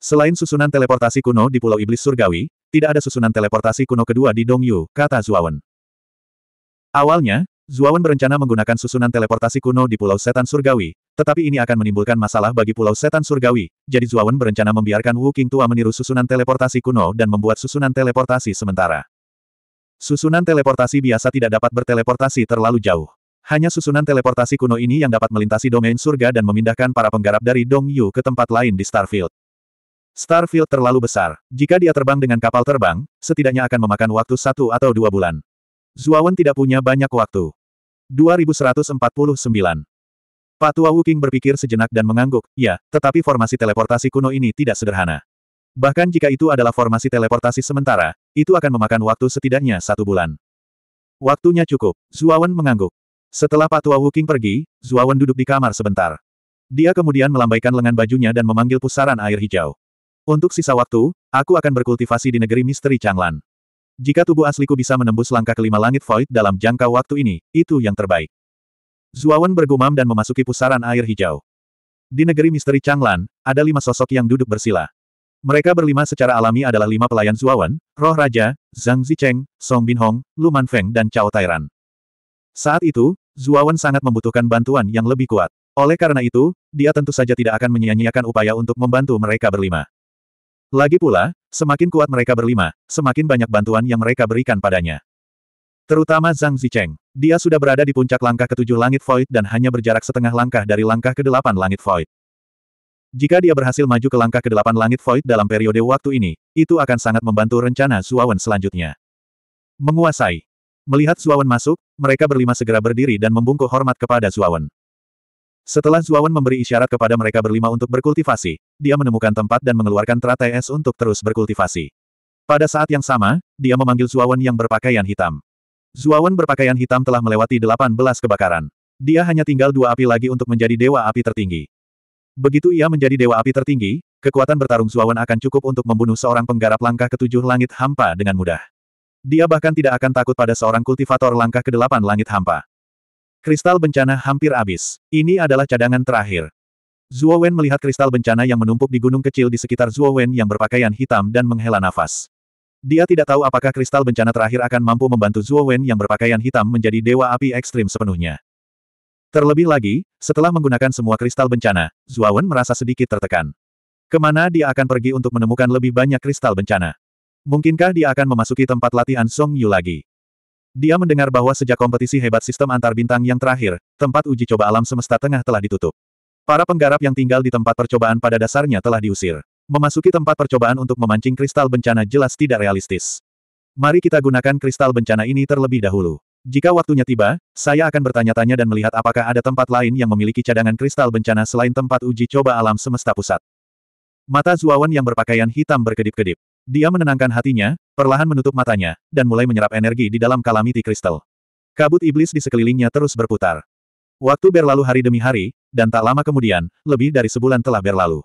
Selain susunan teleportasi kuno di Pulau Iblis Surgawi, tidak ada susunan teleportasi kuno kedua di Dongyu, kata Zuawan. Awalnya, Zuawan berencana menggunakan susunan teleportasi kuno di Pulau Setan Surgawi, tetapi ini akan menimbulkan masalah bagi Pulau Setan Surgawi, jadi Zuawan berencana membiarkan Wu King Tua meniru susunan teleportasi kuno dan membuat susunan teleportasi sementara. Susunan teleportasi biasa tidak dapat berteleportasi terlalu jauh. Hanya susunan teleportasi kuno ini yang dapat melintasi domain surga dan memindahkan para penggarap dari Dong Yu ke tempat lain di Starfield. Starfield terlalu besar. Jika dia terbang dengan kapal terbang, setidaknya akan memakan waktu satu atau dua bulan. Zuawan tidak punya banyak waktu. 2149 Patua Wuking berpikir sejenak dan mengangguk, ya, tetapi formasi teleportasi kuno ini tidak sederhana. Bahkan jika itu adalah formasi teleportasi sementara, itu akan memakan waktu setidaknya satu bulan. Waktunya cukup, Zuawan mengangguk. Setelah Patua Wuking pergi, Zuawan duduk di kamar sebentar. Dia kemudian melambaikan lengan bajunya dan memanggil pusaran air hijau. Untuk sisa waktu, aku akan berkultivasi di negeri misteri Changlan. Jika tubuh asliku bisa menembus langkah kelima langit void dalam jangka waktu ini, itu yang terbaik. Zuawan bergumam dan memasuki pusaran air hijau. Di negeri misteri Changlan, ada lima sosok yang duduk bersila. Mereka berlima secara alami adalah lima pelayan Zuawan, Roh Raja, Zhang Zicheng, Song Binhong, Lu Manfeng dan Cao Tairan. Saat itu, Zuawan sangat membutuhkan bantuan yang lebih kuat. Oleh karena itu, dia tentu saja tidak akan menyia-nyiakan upaya untuk membantu mereka berlima. Lagi pula, semakin kuat mereka berlima, semakin banyak bantuan yang mereka berikan padanya. Terutama Zhang Zicheng. Dia sudah berada di puncak langkah ketujuh langit void dan hanya berjarak setengah langkah dari langkah ke kedelapan langit void. Jika dia berhasil maju ke langkah ke kedelapan langit void dalam periode waktu ini, itu akan sangat membantu rencana Suawan selanjutnya. Menguasai. Melihat Suawan masuk, mereka berlima segera berdiri dan membungkuk hormat kepada Suawan. Setelah Suawan memberi isyarat kepada mereka berlima untuk berkultivasi, dia menemukan tempat dan mengeluarkan teratai es untuk terus berkultivasi. Pada saat yang sama, dia memanggil Suawan yang berpakaian hitam. Zuawan berpakaian hitam telah melewati 18 kebakaran. Dia hanya tinggal dua api lagi untuk menjadi dewa api tertinggi. Begitu ia menjadi dewa api tertinggi, kekuatan bertarung Zuawan akan cukup untuk membunuh seorang penggarap langkah ketujuh langit hampa dengan mudah. Dia bahkan tidak akan takut pada seorang kultivator langkah ke kedelapan langit hampa. Kristal bencana hampir habis. Ini adalah cadangan terakhir. Zuowen melihat kristal bencana yang menumpuk di gunung kecil di sekitar Zuowen yang berpakaian hitam dan menghela nafas. Dia tidak tahu apakah kristal bencana terakhir akan mampu membantu Zhuo Wen yang berpakaian hitam menjadi dewa api ekstrim sepenuhnya. Terlebih lagi, setelah menggunakan semua kristal bencana, Zhuo Wen merasa sedikit tertekan. Kemana dia akan pergi untuk menemukan lebih banyak kristal bencana? Mungkinkah dia akan memasuki tempat latihan Song Yu lagi? Dia mendengar bahwa sejak kompetisi hebat sistem antar bintang yang terakhir, tempat uji coba alam semesta tengah telah ditutup. Para penggarap yang tinggal di tempat percobaan pada dasarnya telah diusir. Memasuki tempat percobaan untuk memancing kristal bencana jelas tidak realistis. Mari kita gunakan kristal bencana ini terlebih dahulu. Jika waktunya tiba, saya akan bertanya-tanya dan melihat apakah ada tempat lain yang memiliki cadangan kristal bencana selain tempat uji coba alam semesta pusat. Mata Zuawan yang berpakaian hitam berkedip-kedip. Dia menenangkan hatinya, perlahan menutup matanya, dan mulai menyerap energi di dalam kalamiti kristal. Kabut iblis di sekelilingnya terus berputar. Waktu berlalu hari demi hari, dan tak lama kemudian, lebih dari sebulan telah berlalu.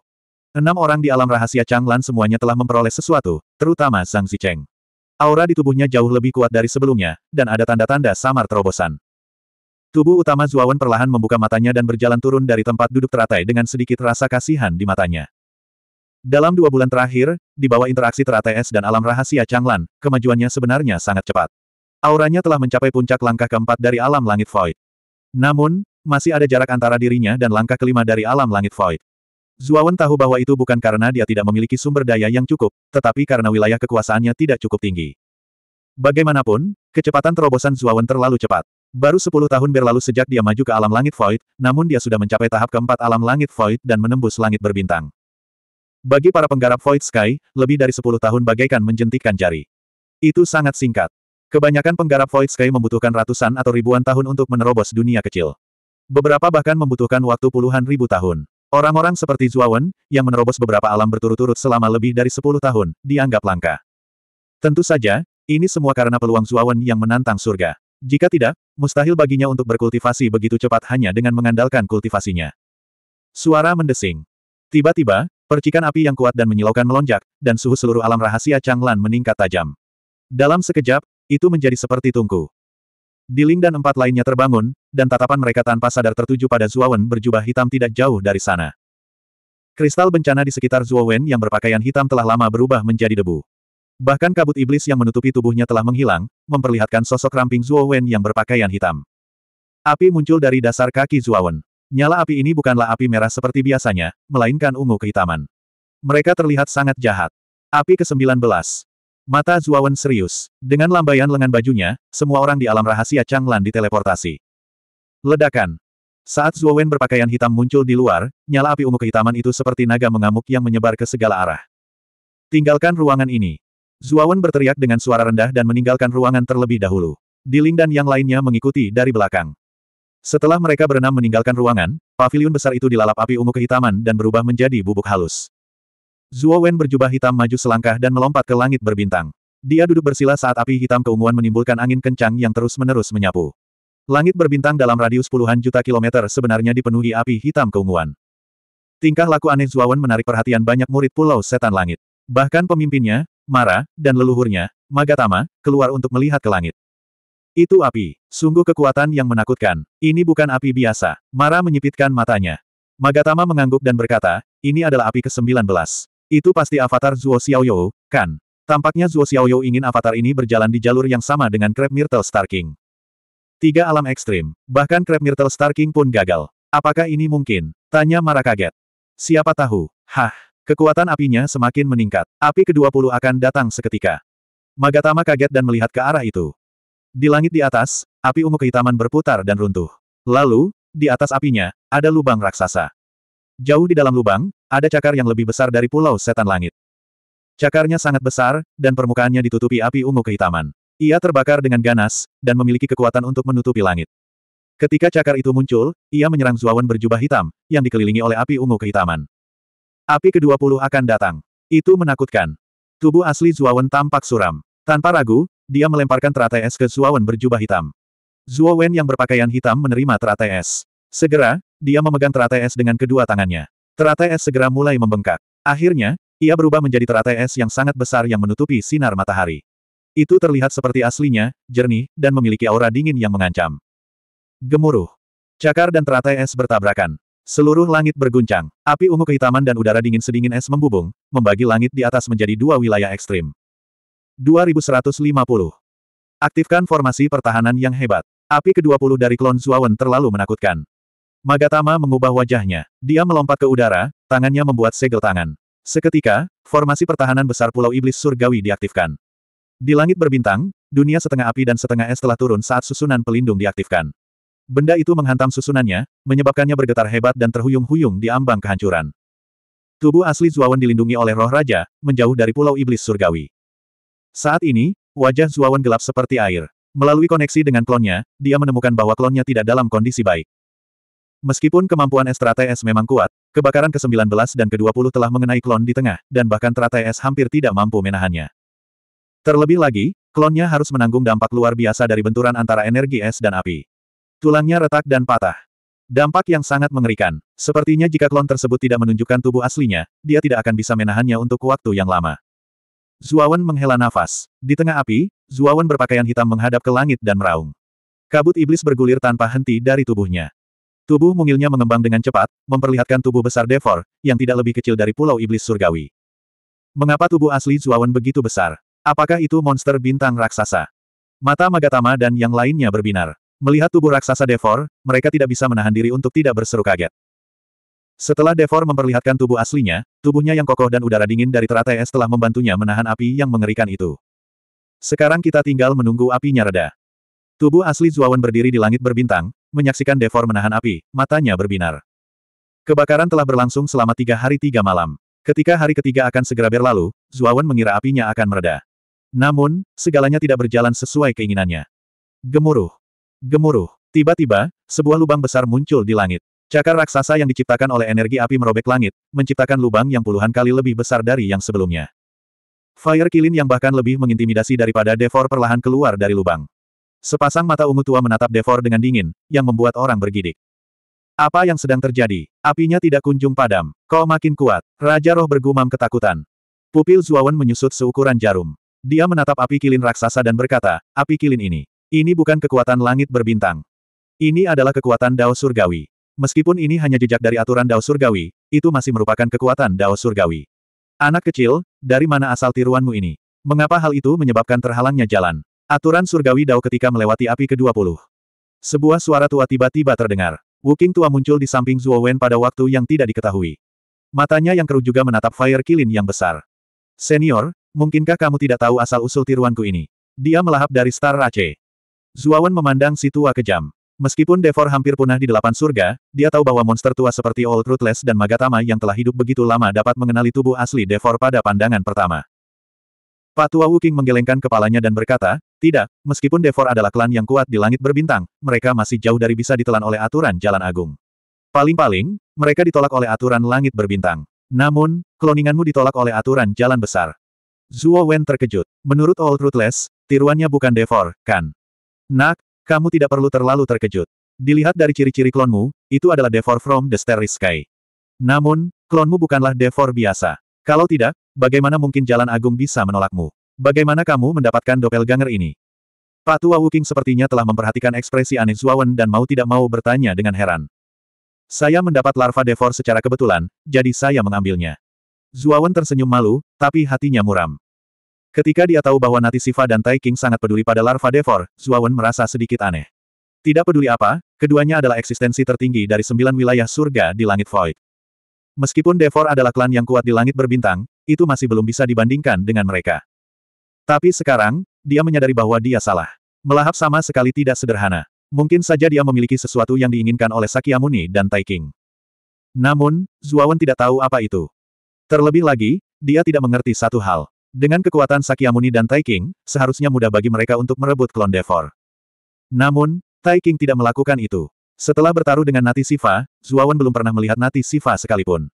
Enam orang di alam rahasia Changlan semuanya telah memperoleh sesuatu, terutama Zhang Zicheng. Aura di tubuhnya jauh lebih kuat dari sebelumnya, dan ada tanda-tanda samar terobosan. Tubuh utama Zuawan perlahan membuka matanya dan berjalan turun dari tempat duduk teratai dengan sedikit rasa kasihan di matanya. Dalam dua bulan terakhir, di bawah interaksi teratai es dan alam rahasia Changlan, kemajuannya sebenarnya sangat cepat. Auranya telah mencapai puncak langkah keempat dari alam langit void. Namun, masih ada jarak antara dirinya dan langkah kelima dari alam langit void. Zuawan tahu bahwa itu bukan karena dia tidak memiliki sumber daya yang cukup, tetapi karena wilayah kekuasaannya tidak cukup tinggi. Bagaimanapun, kecepatan terobosan Zuawan terlalu cepat. Baru 10 tahun berlalu sejak dia maju ke alam langit Void, namun dia sudah mencapai tahap keempat alam langit Void dan menembus langit berbintang. Bagi para penggarap Void Sky, lebih dari 10 tahun bagaikan menjentikkan jari. Itu sangat singkat. Kebanyakan penggarap Void Sky membutuhkan ratusan atau ribuan tahun untuk menerobos dunia kecil. Beberapa bahkan membutuhkan waktu puluhan ribu tahun. Orang-orang seperti Zuawan, yang menerobos beberapa alam berturut-turut selama lebih dari 10 tahun, dianggap langka. Tentu saja, ini semua karena peluang Zuawan yang menantang surga. Jika tidak, mustahil baginya untuk berkultivasi begitu cepat hanya dengan mengandalkan kultivasinya. Suara mendesing. Tiba-tiba, percikan api yang kuat dan menyilaukan melonjak, dan suhu seluruh alam rahasia Changlan meningkat tajam. Dalam sekejap, itu menjadi seperti tungku. Diling dan empat lainnya terbangun, dan tatapan mereka tanpa sadar tertuju pada Zuowen berjubah hitam tidak jauh dari sana. Kristal bencana di sekitar Zuowen yang berpakaian hitam telah lama berubah menjadi debu. Bahkan kabut iblis yang menutupi tubuhnya telah menghilang, memperlihatkan sosok ramping Zuowen yang berpakaian hitam. Api muncul dari dasar kaki Zuowen. Nyala api ini bukanlah api merah seperti biasanya, melainkan ungu kehitaman. Mereka terlihat sangat jahat. Api ke-19. Mata Zuawan serius. Dengan lambaian lengan bajunya, semua orang di alam rahasia Changlan diteleportasi. Ledakan. Saat Zuawan berpakaian hitam muncul di luar, nyala api ungu kehitaman itu seperti naga mengamuk yang menyebar ke segala arah. Tinggalkan ruangan ini. Zuawan berteriak dengan suara rendah dan meninggalkan ruangan terlebih dahulu. Diling dan yang lainnya mengikuti dari belakang. Setelah mereka berenam meninggalkan ruangan, pavilion besar itu dilalap api ungu kehitaman dan berubah menjadi bubuk halus. Zuo Wen berjubah hitam maju selangkah dan melompat ke langit berbintang. Dia duduk bersila saat api hitam keunguan menimbulkan angin kencang yang terus-menerus menyapu. Langit berbintang dalam radius puluhan juta kilometer sebenarnya dipenuhi api hitam keunguan. Tingkah laku aneh Wen menarik perhatian banyak murid Pulau Setan Langit. Bahkan pemimpinnya, Mara, dan leluhurnya, Magatama, keluar untuk melihat ke langit. Itu api. Sungguh kekuatan yang menakutkan. Ini bukan api biasa. Mara menyipitkan matanya. Magatama mengangguk dan berkata, ini adalah api ke-19. Itu pasti avatar Zuo Xiaoyou, kan? Tampaknya Zuo Xiaoyou ingin avatar ini berjalan di jalur yang sama dengan Crab Myrtle Star King. Tiga alam ekstrim, bahkan Crab Myrtle Star King pun gagal. Apakah ini mungkin? Tanya Mara kaget. Siapa tahu? Hah, kekuatan apinya semakin meningkat. Api ke-20 akan datang seketika. Magatama kaget dan melihat ke arah itu. Di langit di atas, api ungu kehitaman berputar dan runtuh. Lalu, di atas apinya, ada lubang raksasa. Jauh di dalam lubang, ada cakar yang lebih besar dari pulau setan langit. Cakarnya sangat besar, dan permukaannya ditutupi api ungu kehitaman. Ia terbakar dengan ganas, dan memiliki kekuatan untuk menutupi langit. Ketika cakar itu muncul, ia menyerang Zuawan berjubah hitam, yang dikelilingi oleh api ungu kehitaman. Api ke-20 akan datang. Itu menakutkan. Tubuh asli Zuawan tampak suram. Tanpa ragu, dia melemparkan teratai es ke Zuawan berjubah hitam. Zuawan yang berpakaian hitam menerima teratai es. Segera, dia memegang teratai es dengan kedua tangannya. Teratai es segera mulai membengkak. Akhirnya, ia berubah menjadi teratai es yang sangat besar yang menutupi sinar matahari. Itu terlihat seperti aslinya, jernih, dan memiliki aura dingin yang mengancam. Gemuruh. Cakar dan teratai es bertabrakan. Seluruh langit berguncang, api ungu kehitaman dan udara dingin sedingin es membubung, membagi langit di atas menjadi dua wilayah ekstrim. 2150. Aktifkan formasi pertahanan yang hebat. Api ke-20 dari klon Zuawan terlalu menakutkan. Magatama mengubah wajahnya. Dia melompat ke udara, tangannya membuat segel tangan. Seketika, formasi pertahanan besar Pulau Iblis Surgawi diaktifkan. Di langit berbintang, dunia setengah api dan setengah es telah turun saat susunan pelindung diaktifkan. Benda itu menghantam susunannya, menyebabkannya bergetar hebat dan terhuyung-huyung di ambang kehancuran. Tubuh asli Zuawan dilindungi oleh roh raja, menjauh dari Pulau Iblis Surgawi. Saat ini, wajah Zuawan gelap seperti air. Melalui koneksi dengan klonnya, dia menemukan bahwa klonnya tidak dalam kondisi baik. Meskipun kemampuan Estra TS memang kuat, kebakaran ke-19 dan ke-20 telah mengenai klon di tengah, dan bahkan Tra TS hampir tidak mampu menahannya. Terlebih lagi, klonnya harus menanggung dampak luar biasa dari benturan antara energi es dan api. Tulangnya retak dan patah. Dampak yang sangat mengerikan. Sepertinya jika klon tersebut tidak menunjukkan tubuh aslinya, dia tidak akan bisa menahannya untuk waktu yang lama. Zuawan menghela nafas. Di tengah api, Zuawan berpakaian hitam menghadap ke langit dan meraung. Kabut iblis bergulir tanpa henti dari tubuhnya. Tubuh mungilnya mengembang dengan cepat, memperlihatkan tubuh besar Devor, yang tidak lebih kecil dari Pulau Iblis Surgawi. Mengapa tubuh asli Zuawan begitu besar? Apakah itu monster bintang raksasa? Mata Magatama dan yang lainnya berbinar. Melihat tubuh raksasa Devor, mereka tidak bisa menahan diri untuk tidak berseru kaget. Setelah Devor memperlihatkan tubuh aslinya, tubuhnya yang kokoh dan udara dingin dari teratai es telah membantunya menahan api yang mengerikan itu. Sekarang kita tinggal menunggu apinya reda. Tubuh asli Zuawan berdiri di langit berbintang, menyaksikan Devor menahan api, matanya berbinar. Kebakaran telah berlangsung selama tiga hari tiga malam. Ketika hari ketiga akan segera berlalu, Zuawan mengira apinya akan mereda. Namun, segalanya tidak berjalan sesuai keinginannya. Gemuruh. Gemuruh. Tiba-tiba, sebuah lubang besar muncul di langit. Cakar raksasa yang diciptakan oleh energi api merobek langit, menciptakan lubang yang puluhan kali lebih besar dari yang sebelumnya. Fire Kilin yang bahkan lebih mengintimidasi daripada Devor perlahan keluar dari lubang. Sepasang mata ungu tua menatap Devor dengan dingin, yang membuat orang bergidik. Apa yang sedang terjadi? Apinya tidak kunjung padam. Kau makin kuat. Raja roh bergumam ketakutan. Pupil Zuawan menyusut seukuran jarum. Dia menatap api kilin raksasa dan berkata, api kilin ini. Ini bukan kekuatan langit berbintang. Ini adalah kekuatan Dao Surgawi. Meskipun ini hanya jejak dari aturan Dao Surgawi, itu masih merupakan kekuatan Dao Surgawi. Anak kecil, dari mana asal tiruanmu ini? Mengapa hal itu menyebabkan terhalangnya jalan? Aturan surgawi Dao ketika melewati api ke-20. Sebuah suara tua tiba-tiba terdengar. Wuking tua muncul di samping Zhuo Wen pada waktu yang tidak diketahui. Matanya yang keruh juga menatap Fire Kilin yang besar. Senior, mungkinkah kamu tidak tahu asal-usul tiruanku ini? Dia melahap dari Star Rache. Wen memandang si tua kejam. Meskipun Devor hampir punah di delapan surga, dia tahu bahwa monster tua seperti Old Ruthless dan Magatama yang telah hidup begitu lama dapat mengenali tubuh asli Devor pada pandangan pertama. Patua Wuking menggelengkan kepalanya dan berkata, tidak, meskipun Devor adalah klan yang kuat di langit berbintang, mereka masih jauh dari bisa ditelan oleh aturan jalan agung. Paling-paling, mereka ditolak oleh aturan langit berbintang. Namun, kloninganmu ditolak oleh aturan jalan besar. Zuo Wen terkejut. Menurut Old Ruthless, tiruannya bukan Devor, kan? Nak, kamu tidak perlu terlalu terkejut. Dilihat dari ciri-ciri klonmu, itu adalah Devor from the Starry Sky. Namun, klonmu bukanlah Devor biasa. Kalau tidak, bagaimana mungkin Jalan Agung bisa menolakmu? Bagaimana kamu mendapatkan doppelganger ini? Pak Tua Wuking sepertinya telah memperhatikan ekspresi aneh Zuawan dan mau tidak mau bertanya dengan heran. Saya mendapat larva devor secara kebetulan, jadi saya mengambilnya. Zuawan tersenyum malu, tapi hatinya muram. Ketika dia tahu bahwa Nati Siva dan Tai King sangat peduli pada larva devor, Zuawan merasa sedikit aneh. Tidak peduli apa, keduanya adalah eksistensi tertinggi dari sembilan wilayah surga di langit void. Meskipun Devor adalah klan yang kuat di langit berbintang, itu masih belum bisa dibandingkan dengan mereka. Tapi sekarang, dia menyadari bahwa dia salah. Melahap sama sekali tidak sederhana. Mungkin saja dia memiliki sesuatu yang diinginkan oleh Sakyamuni dan Taiking. Namun, Zuawan tidak tahu apa itu. Terlebih lagi, dia tidak mengerti satu hal. Dengan kekuatan Sakyamuni dan Taiking, seharusnya mudah bagi mereka untuk merebut klon Devor. Namun, Taiking tidak melakukan itu. Setelah bertaruh dengan Nati Siva, Zuawan belum pernah melihat Nati Siva sekalipun.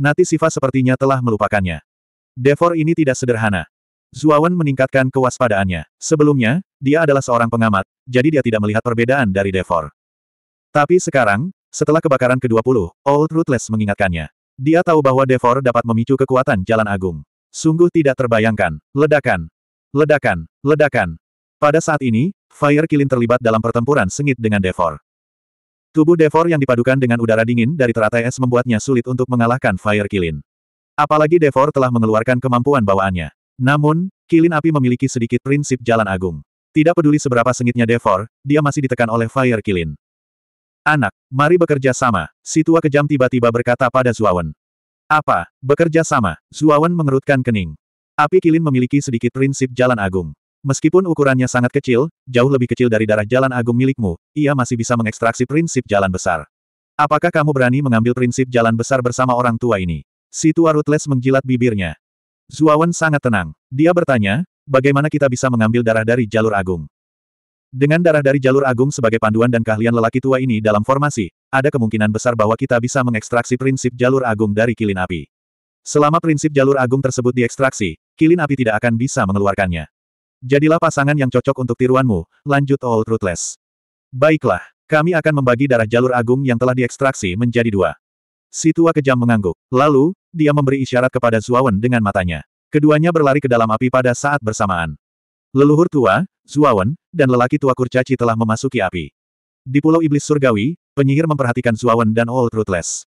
Nati Siva sepertinya telah melupakannya. Devor ini tidak sederhana. Zuawan meningkatkan kewaspadaannya. Sebelumnya, dia adalah seorang pengamat, jadi dia tidak melihat perbedaan dari Devor. Tapi sekarang, setelah kebakaran ke-20, Old Ruthless mengingatkannya. Dia tahu bahwa Devor dapat memicu kekuatan Jalan Agung. Sungguh tidak terbayangkan. Ledakan. Ledakan. Ledakan. Pada saat ini, Fire Kilin terlibat dalam pertempuran sengit dengan Devor. Tubuh Devor yang dipadukan dengan udara dingin dari teratai es membuatnya sulit untuk mengalahkan Fire Kilin. Apalagi Devor telah mengeluarkan kemampuan bawaannya. Namun, Kilin api memiliki sedikit prinsip jalan agung. Tidak peduli seberapa sengitnya Devor, dia masih ditekan oleh Fire Kilin. Anak, mari bekerja sama, si tua kejam tiba-tiba berkata pada Zuawan. Apa, bekerja sama, Zuawan mengerutkan kening. Api Kilin memiliki sedikit prinsip jalan agung. Meskipun ukurannya sangat kecil, jauh lebih kecil dari darah jalan agung milikmu, ia masih bisa mengekstraksi prinsip jalan besar. Apakah kamu berani mengambil prinsip jalan besar bersama orang tua ini? Si tua Rutles menjilat bibirnya. Zuawan sangat tenang. Dia bertanya, bagaimana kita bisa mengambil darah dari jalur agung? Dengan darah dari jalur agung sebagai panduan dan keahlian lelaki tua ini dalam formasi, ada kemungkinan besar bahwa kita bisa mengekstraksi prinsip jalur agung dari kilin api. Selama prinsip jalur agung tersebut diekstraksi, kilin api tidak akan bisa mengeluarkannya. Jadilah pasangan yang cocok untuk tiruanmu, lanjut Old Ruthless. Baiklah, kami akan membagi darah jalur agung yang telah diekstraksi menjadi dua. Si tua kejam mengangguk. Lalu, dia memberi isyarat kepada Zuawan dengan matanya. Keduanya berlari ke dalam api pada saat bersamaan. Leluhur tua, Zuawan, dan lelaki tua kurcaci telah memasuki api. Di Pulau Iblis Surgawi, penyihir memperhatikan Zuawan dan Old Ruthless.